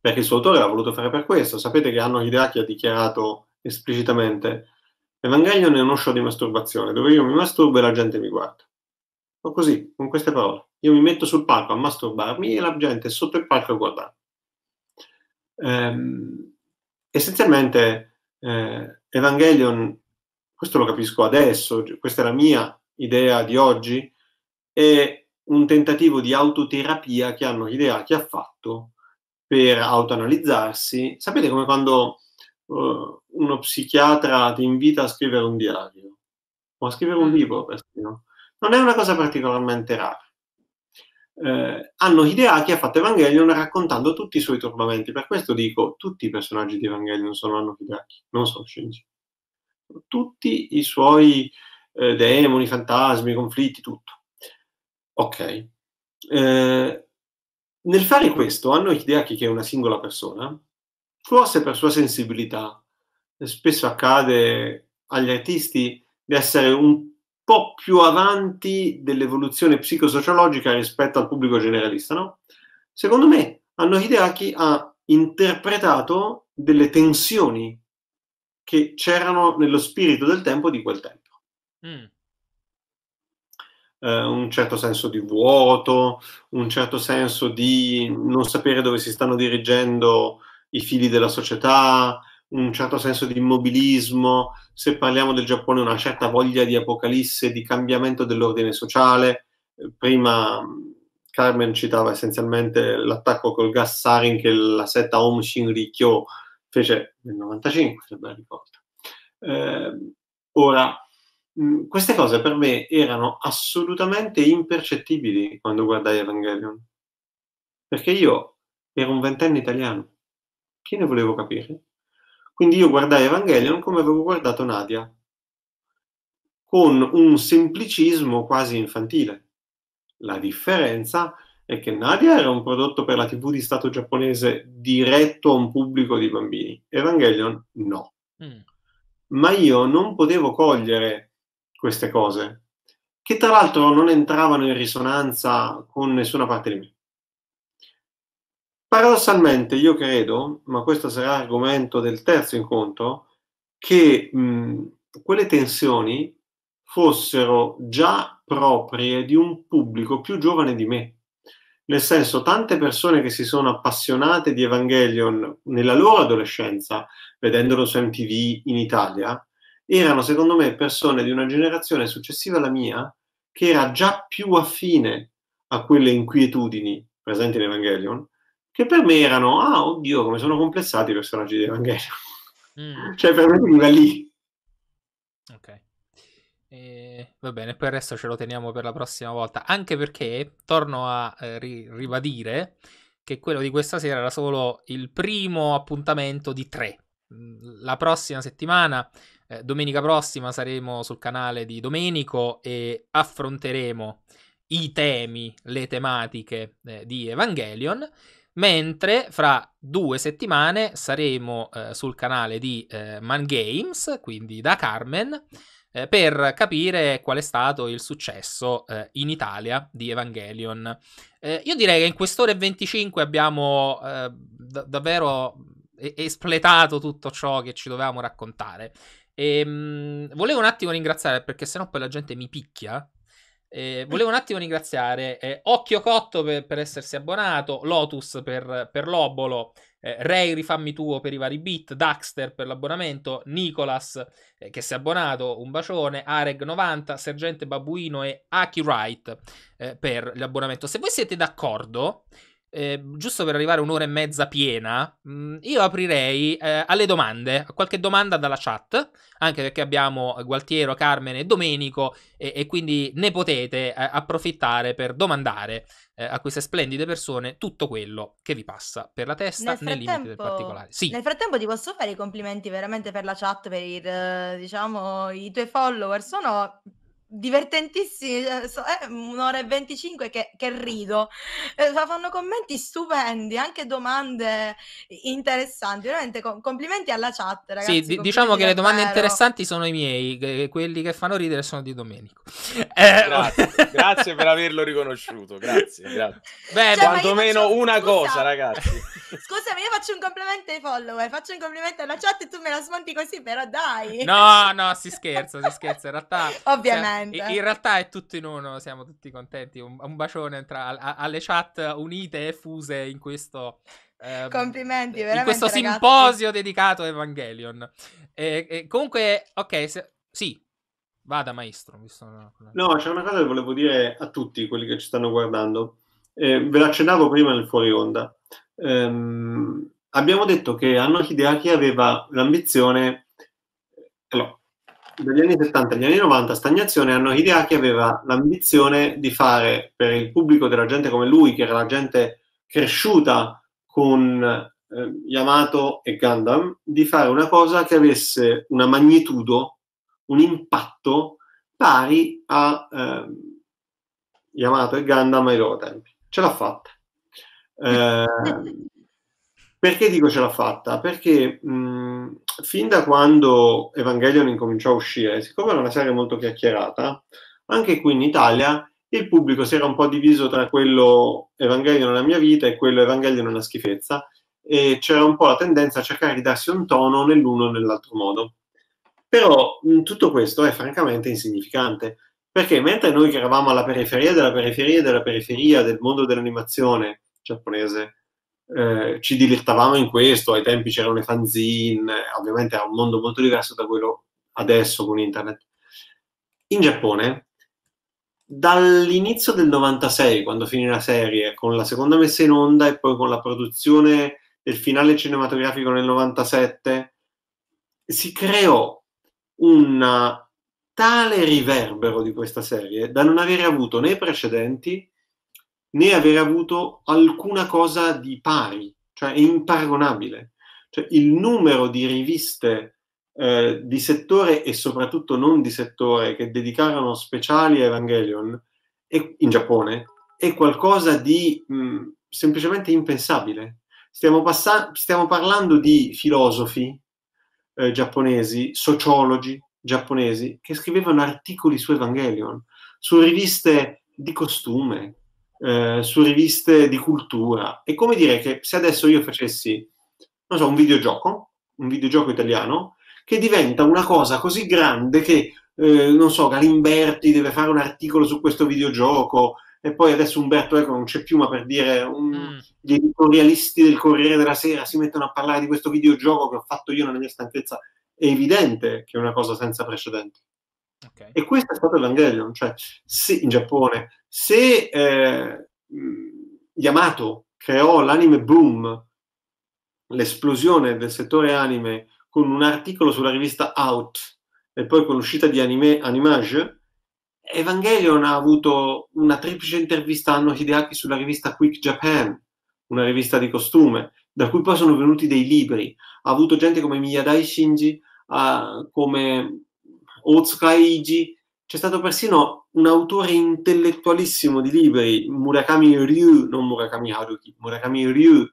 perché il suo autore l'ha voluto fare per questo. Sapete che Anno Hideaki ha dichiarato esplicitamente Evangelion è uno show di masturbazione, dove io mi masturbo e la gente mi guarda. O così, con queste parole. Io mi metto sul palco a masturbarmi e la gente è sotto il palco a guardare. Ehm, essenzialmente eh, Evangelion, questo lo capisco adesso, questa è la mia idea di oggi, è un tentativo di autoterapia che hanno Hideaki ha fatto per autoanalizzarsi. Sapete come quando uh, uno psichiatra ti invita a scrivere un diario o a scrivere un mm. libro, persino. Non è una cosa particolarmente rara. Eh, hanno chi ha fatto Evangelion raccontando tutti i suoi turbamenti. Per questo dico, tutti i personaggi di Evangelion sono hanno Hideaki, non sono Shinji. Tutti i suoi eh, demoni, fantasmi, conflitti, tutto. Ok. Eh, nel fare questo, Hanno Hideaki, che è una singola persona, forse per sua sensibilità, spesso accade agli artisti di essere un po' più avanti dell'evoluzione psicosociologica rispetto al pubblico generalista, no? Secondo me, Hanno Hideaki ha interpretato delle tensioni che c'erano nello spirito del tempo di quel tempo. Mm eh, un certo senso di vuoto, un certo senso di non sapere dove si stanno dirigendo i fili della società, un certo senso di immobilismo, se parliamo del Giappone una certa voglia di apocalisse, di cambiamento dell'ordine sociale. Eh, prima Carmen citava essenzialmente l'attacco col gas sarin che la setta Om Shinrikyo fece nel 95, se ben ricordo. Eh, ora, Mm, queste cose per me erano assolutamente impercettibili quando guardai Evangelion. Perché io ero un ventenne italiano. Chi ne volevo capire? Quindi io guardai Evangelion come avevo guardato Nadia, con un semplicismo quasi infantile. La differenza è che Nadia era un prodotto per la TV di Stato giapponese diretto a un pubblico di bambini, Evangelion no. Mm. Ma io non potevo cogliere queste cose, che tra l'altro non entravano in risonanza con nessuna parte di me. Paradossalmente io credo, ma questo sarà argomento del terzo incontro, che mh, quelle tensioni fossero già proprie di un pubblico più giovane di me. Nel senso, tante persone che si sono appassionate di Evangelion nella loro adolescenza, vedendolo su MTV in Italia, erano secondo me persone di una generazione successiva alla mia che era già più affine a quelle inquietudini presenti in Evangelion, che per me erano, ah oddio, come sono complessati i personaggi di Evangelion. Mm. cioè per me veniva lì. Ok. E, va bene, poi il resto ce lo teniamo per la prossima volta, anche perché torno a eh, ri- ribadire che quello di questa sera era solo il primo appuntamento di tre. Mm, la prossima settimana eh, domenica prossima saremo sul canale di Domenico e affronteremo i temi, le tematiche eh, di Evangelion, mentre fra due settimane saremo eh, sul canale di eh, Man Games, quindi da Carmen, eh, per capire qual è stato il successo eh, in Italia di Evangelion. Eh, io direi che in quest'ora e 25 abbiamo d- davvero mm, espletato tutto ciò che ci dovevamo raccontare. E, ehm, mh, volevo un attimo ringraziare, perché sennò poi la gente mi picchia. Eh, volevo un attimo ringraziare eh, Occhio Cotto per, per, essersi abbonato, Lotus per, per l'obolo, eh, Ray Rifammi Tuo per i vari beat, Daxter per l'abbonamento, Nicolas eh, che si è abbonato, un bacione, Areg90, Sergente Babuino e Aki Wright eh, per l'abbonamento. Se voi siete d'accordo, eh, giusto per arrivare un'ora e mezza piena, mh, mm, io aprirei eh, alle domande, a qualche domanda dalla chat, anche perché abbiamo eh, Gualtiero, Carmen e Domenico e, e quindi ne potete eh, approfittare per domandare eh, a queste splendide persone tutto quello che vi passa per la testa nel, nel limite del particolare. Sì. Nel frattempo ti posso fare i complimenti veramente per la chat, per il, diciamo, i tuoi follower, sono divertentissimi, è eh, eh, un'ora e venticinque che, che rido, eh, fanno commenti stupendi, anche domande interessanti, veramente complimenti alla chat ragazzi. Sì, diciamo che le domande interessanti sono i miei, quelli che fanno ridere sono di Domenico. Eh, grazie, grazie, per averlo riconosciuto, grazie. grazie. Beh, cioè, quantomeno faccio... una Scusa. cosa ragazzi. Scusami, io faccio un complimento ai follower, faccio un complimento alla chat e tu me la smonti così, però dai. No, no, si scherza, si scherza, in realtà... Cioè, Ovviamente. Cioè, Assolutamente. In, in, realtà è tutto in uno, siamo tutti contenti. Un, un bacione tra, a, alle chat unite e fuse in questo... Eh, Complimenti, veramente. In questo ragazzi. simposio dedicato a Evangelion. E, e comunque, ok, se, sì, Vada maestro. Sono... No, c'è una cosa che volevo dire a tutti quelli che ci stanno guardando. Eh, ve l'accennavo prima nel fuori onda. Ehm, abbiamo detto che Anno Hideaki aveva l'ambizione... Allora, dagli anni 70 agli anni 90 Stagnazione hanno idea che aveva l'ambizione di fare per il pubblico della gente come lui, che era la gente cresciuta con eh, Yamato e Gundam, di fare una cosa che avesse una magnitudo, un impatto pari a eh, Yamato e Gundam ai loro tempi. Ce l'ha fatta. Eh, eh perché dico ce l'ha fatta? Perché mh, fin da quando Evangelion incominciò a uscire, siccome era una serie molto chiacchierata, anche qui in Italia il pubblico si era un po' diviso tra quello Evangelion è la mia vita e quello Evangelion è una schifezza e c'era un po' la tendenza a cercare di darsi un tono nell'uno o nell'altro modo. Però mh, tutto questo è francamente insignificante, perché mentre noi che eravamo alla periferia della periferia della periferia del mondo dell'animazione giapponese, eh, ci dilettavamo in questo, ai tempi c'erano le fanzine, ovviamente era un mondo molto diverso da quello adesso con internet. In Giappone, dall'inizio del 96, quando finì la serie, con la seconda messa in onda e poi con la produzione del finale cinematografico nel 97, si creò un tale riverbero di questa serie da non avere avuto né precedenti né aver avuto alcuna cosa di pari, cioè è imparagonabile. Cioè, il numero di riviste eh, di settore e soprattutto non di settore che dedicarono speciali a Evangelion è, in Giappone è qualcosa di mh, mm, semplicemente impensabile. Stiamo, passa- stiamo, parlando di filosofi eh, giapponesi, sociologi giapponesi che scrivevano articoli su Evangelion, su riviste di costume, eh, su riviste di cultura. È come dire che se adesso io facessi, non so, un videogioco, un videogioco italiano, che diventa una cosa così grande che, eh, non so, Galimberti deve fare un articolo su questo videogioco, e poi adesso Umberto Eco non c'è più, ma per dire un, mm. gli editorialisti del Corriere della Sera si mettono a parlare di questo videogioco che ho fatto io nella mia stanchezza, è evidente che è una cosa senza precedenti. Okay. E questo è stato Evangelion, cioè se, in Giappone, se eh, mm, Yamato creò l'anime boom, l'esplosione del settore anime con un articolo sulla rivista Out e poi con l'uscita di anime, Animage, Evangelion ha avuto una triplice intervista a Anno Hideaki sulla rivista Quick Japan, una rivista di costume, da cui poi sono venuti dei libri. Ha avuto gente come Miyadai Shinji, uh, come Otsuka Otsukaiji, c'è stato persino un autore intellettualissimo di libri, Murakami Ryu, non Murakami Haruki, Murakami Ryu,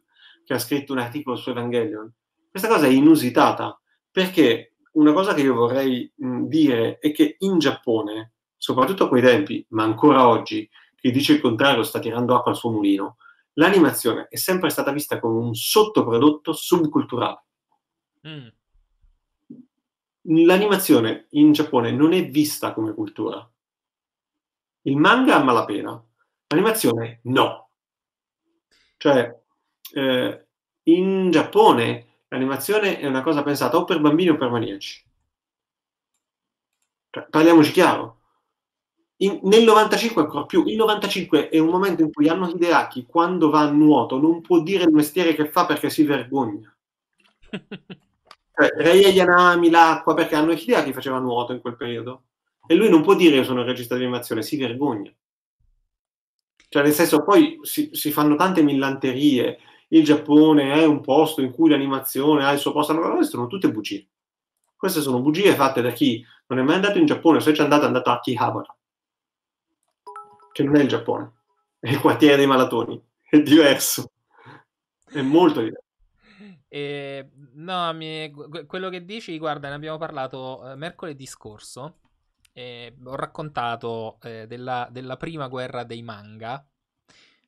che ha scritto un articolo su Evangelion. Questa cosa è inusitata, perché una cosa che io vorrei dire è che in Giappone, soprattutto a quei tempi, ma ancora oggi, chi dice il contrario sta tirando acqua al suo mulino, l'animazione è sempre stata vista come un sottoprodotto subculturale. Mm l'animazione in Giappone non è vista come cultura. Il manga a malapena, l'animazione no. Cioè, eh, in Giappone l'animazione è una cosa pensata o per bambini o per maniaci. Cioè, parliamoci chiaro. In, nel 95 ancora più, il 95 è un momento in cui Anno Hideaki, quando va a nuoto, non può dire il mestiere che fa perché si vergogna. Cioè, Ray Yanami, l'acqua, perché hanno Hideaki che faceva nuoto in quel periodo. E lui non può dire io sono il regista di animazione, si vergogna. Cioè, nel senso, poi si, si fanno tante millanterie. Il Giappone è un posto in cui l'animazione ha il suo posto. Allora, queste sono tutte bugie. Queste sono bugie fatte da chi non è mai andato in Giappone, se c'è andato è andato a Kihabara, che non è il Giappone, è il quartiere dei malatoni, è diverso, è molto diverso. E, no, mi, quello che dici, guarda, ne abbiamo parlato eh, mercoledì scorso. Eh, ho raccontato eh, della, della, prima guerra dei manga,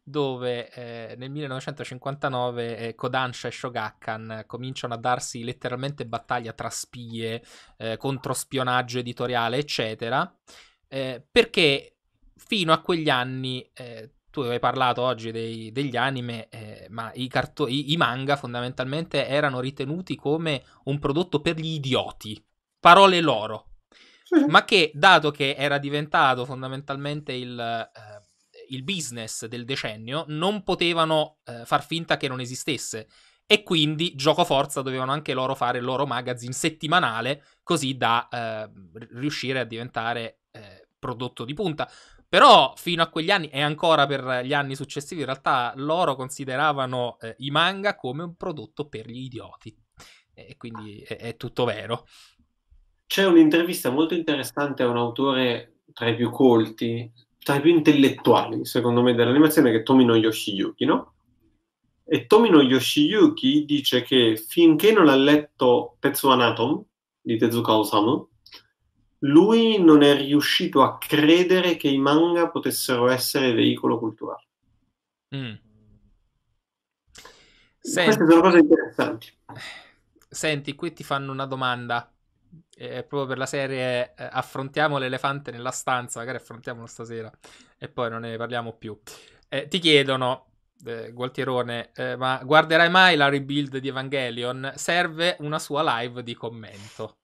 dove eh, nel 1959 eh, Kodansha e Shogakkan cominciano a darsi letteralmente battaglia tra spie, contro spionaggio editoriale, eccetera, perché fino a quegli anni tu hai parlato oggi dei, degli anime, eh, ma i, carto- i, i, manga fondamentalmente erano ritenuti come un prodotto per gli idioti, parole loro, ma che dato che era diventato fondamentalmente il, eh, il business del decennio, non potevano eh, far finta che non esistesse. E quindi, gioco forza, dovevano anche loro fare il loro magazine settimanale, così da eh, riuscire a diventare eh, prodotto di punta. Però fino a quegli anni e ancora per gli anni successivi in realtà loro consideravano eh, i manga come un prodotto per gli idioti. E quindi è, è tutto vero. C'è un'intervista molto interessante a un autore tra i più colti, tra i più intellettuali, secondo me, dell'animazione, che è Tomino Yoshiyuki, no? E Tomino Yoshiyuki dice che finché non ha letto Pezzo Anatom di Tezuka Osamu, lui non è riuscito a credere che i manga potessero essere veicolo culturale. Mm. Senti, Queste sono cose interessanti. Senti, qui ti fanno una domanda. Eh, proprio per la serie eh, affrontiamo l'elefante nella stanza, magari affrontiamolo stasera e poi non ne parliamo più. Eh, ti chiedono, eh, Gualtierone, eh, ma guarderai mai la rebuild di Evangelion? Serve una sua live di commento.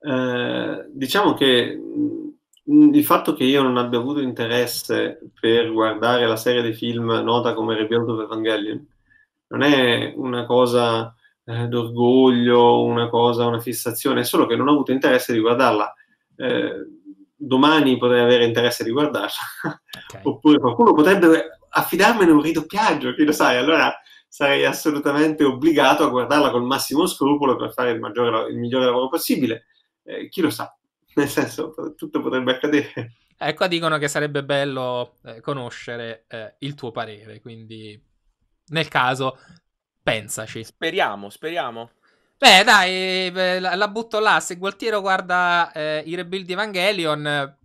Eh, diciamo che mm, il fatto che io non abbia avuto interesse per guardare la serie di film nota come Rebuild of Evangelion non è una cosa eh, d'orgoglio, una cosa, una fissazione, è solo che non ho avuto interesse di guardarla. Eh, domani potrei avere interesse di guardarla, okay. oppure qualcuno potrebbe affidarmene un ridoppiaggio, chi lo sai, allora sarei assolutamente obbligato a guardarla col massimo scrupolo per fare il, maggiore, il migliore lavoro possibile eh, chi lo sa, nel senso tutto potrebbe accadere. Ecco, dicono che sarebbe bello eh, conoscere eh, il tuo parere, quindi nel caso pensaci. Speriamo, speriamo. Beh, dai, la, butto là. Se Gualtiero guarda eh, i rebuild Evangelion, eh,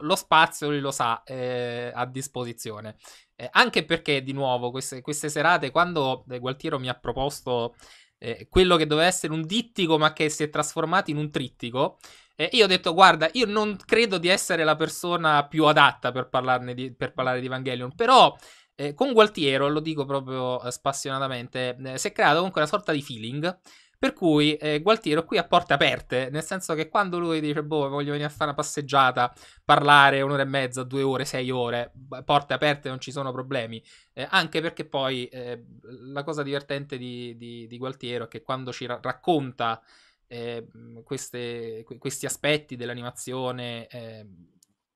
lo spazio lui lo sa eh, a disposizione. Eh, anche perché, di nuovo, queste, queste serate, quando eh, Gualtiero mi ha proposto eh, quello che doveva essere un dittico ma che si è trasformato in un trittico. E io ho detto, guarda, io non credo di essere la persona più adatta per, di, per parlare di Evangelion, però eh, con Gualtiero, lo dico proprio eh, spassionatamente, eh, si è creato comunque una sorta di feeling per cui eh, Gualtiero qui a porte aperte, nel senso che quando lui dice, boh, voglio venire a fare una passeggiata, parlare un'ora e mezza, due ore, sei ore, porte aperte, non ci sono problemi. Eh, anche perché poi eh, la cosa divertente di, di, di, Gualtiero è che quando ci ra- racconta eh, queste, questi aspetti dell'animazione eh,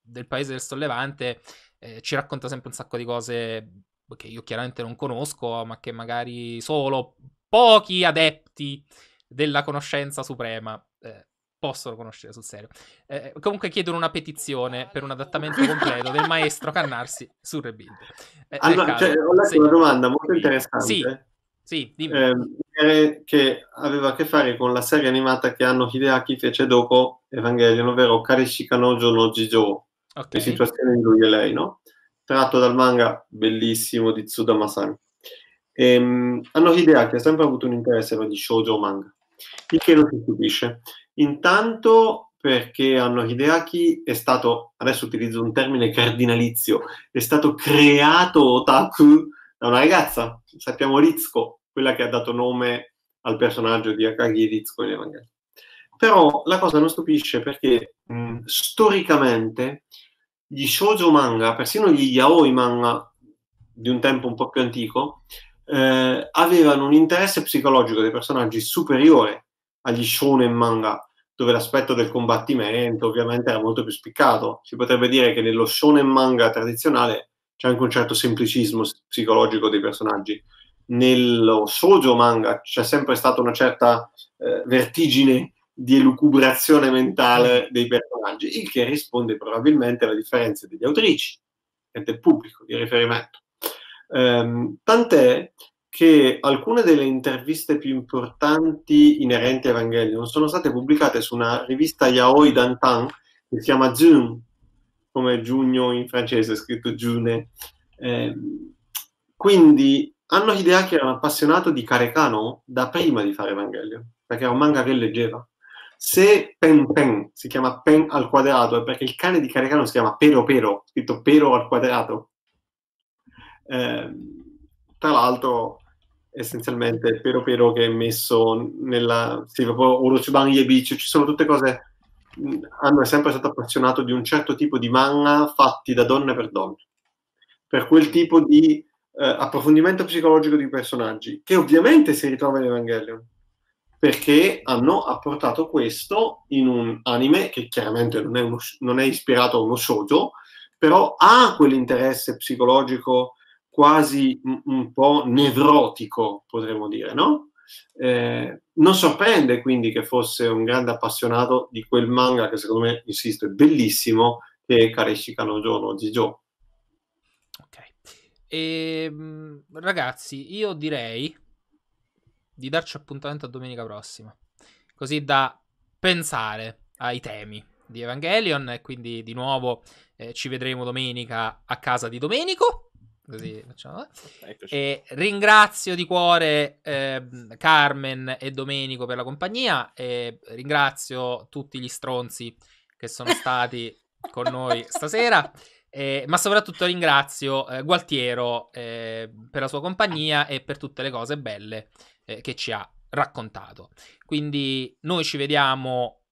del paese del sollevante, eh, ci racconta sempre un sacco di cose che io chiaramente non conosco, ma che magari solo pochi adepti della conoscenza suprema eh, possono conoscere sul serio. Eh, eh, comunque chiedono una petizione per un adattamento completo del maestro Cannarsi su Rebuild. Eh, allora, cioè, ho letto sì. una domanda molto interessante. Sì, sì dimmi. Eh, che aveva a che fare con la serie animata che Anno Hideaki fece dopo Evangelion, ovvero Karishika no no Jijo, okay. le situazioni di lui e lei, no? Tratto dal manga bellissimo di Tsudamasan. Ehm, hanno Hideaki ha sempre avuto un interesse per gli shoujo manga, il che non si stupisce. Intanto perché Anno Hideaki è stato, adesso utilizzo un termine cardinalizio, è stato creato otaku da una ragazza, sappiamo Rizko, quella che ha dato nome al personaggio di Akagi Rizko in Evangelion. Però la cosa non stupisce perché mh, storicamente gli shoujo manga, persino gli yaoi manga di un tempo un po' più antico, eh, avevano un interesse psicologico dei personaggi superiore agli shonen manga, dove l'aspetto del combattimento ovviamente era molto più spiccato. Si potrebbe dire che nello shonen manga tradizionale c'è anche un certo semplicismo psicologico dei personaggi. Nello shoujo manga c'è sempre stata una certa eh, vertigine di elucubrazione mentale dei personaggi, il che risponde probabilmente alle differenze degli autrici e del pubblico di riferimento. Um, tant'è che alcune delle interviste più importanti inerenti a Evangelion sono state pubblicate su una rivista yaoi d'antan che si chiama June, come giugno in francese, scritto June. Eh, quindi Anno che era un appassionato di Carecano da prima di fare Evangelion, perché era un manga che leggeva. Se Pen Pen si chiama Pen al quadrato è perché il cane di Carecano si chiama Pero Pero, scritto Pero al quadrato. Eh, tra l'altro, essenzialmente, Pero Pero che è messo nella... Sì, proprio Uruchiban Yebichu, ci sono tutte cose... Hanno sempre stato appassionato di un certo tipo di manga fatti da donne per donne. Per quel tipo di eh, approfondimento psicologico di personaggi, che ovviamente si ritrova in Evangelion perché hanno apportato questo in un anime che chiaramente non è, uno, non è ispirato a uno shoujo, però ha quell'interesse psicologico quasi un po' nevrotico, potremmo dire, no? Eh, non sorprende quindi che fosse un grande appassionato di quel manga che secondo me, insisto, è bellissimo, che è Kareshi Kanojo no Jijo. Ok. E, ehm, ragazzi, io direi di darci appuntamento a domenica prossima, così da pensare ai temi di Evangelion e quindi di nuovo eh, ci vedremo domenica a casa di Domenico Così facciamo. Eh. E ringrazio di cuore eh, Carmen e Domenico per la compagnia e ringrazio tutti gli stronzi che sono stati con noi stasera. Eh, ma soprattutto ringrazio eh, Gualtiero eh, per la sua compagnia e per tutte le cose belle eh, che ci ha raccontato. Quindi noi ci vediamo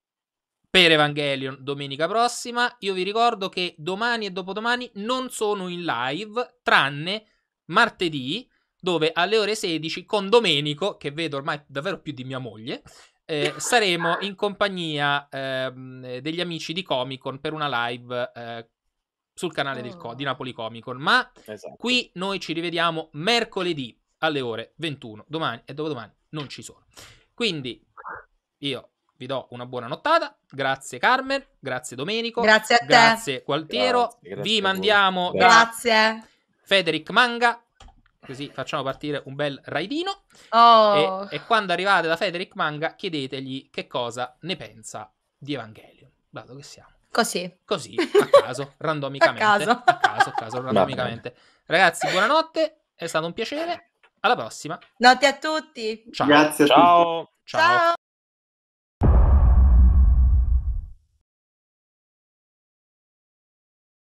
per Evangelion domenica prossima. Io vi ricordo che domani e dopodomani non sono in live, tranne martedì, dove alle ore 16 con Domenico, che vedo ormai davvero più di mia moglie, eh, saremo in compagnia eh, degli amici di Comic Con per una live eh, sul canale del Co- di ah. Napoli Comic Con. Ma esatto. qui noi ci rivediamo mercoledì alle ore 21. Domani e dopodomani non ci sono. Quindi io vi do una buona nottata. Grazie Carmen, grazie Domenico. Grazie a te. Grazie Gualtiero. Grazie, grazie vi mandiamo grazie. Federic Manga. Così facciamo partire un bel raidino. Oh. E, e, quando arrivate da Federic Manga, chiedetegli che cosa ne pensa di Evangelion. Dato che siamo. Così. Così, a caso, randomicamente. a caso. A caso, a caso, randomicamente. Ragazzi, buonanotte, è stato un piacere. Alla prossima. Notte a tutti. Ciao. Grazie a Ciao. Tutti. Ciao. Ciao.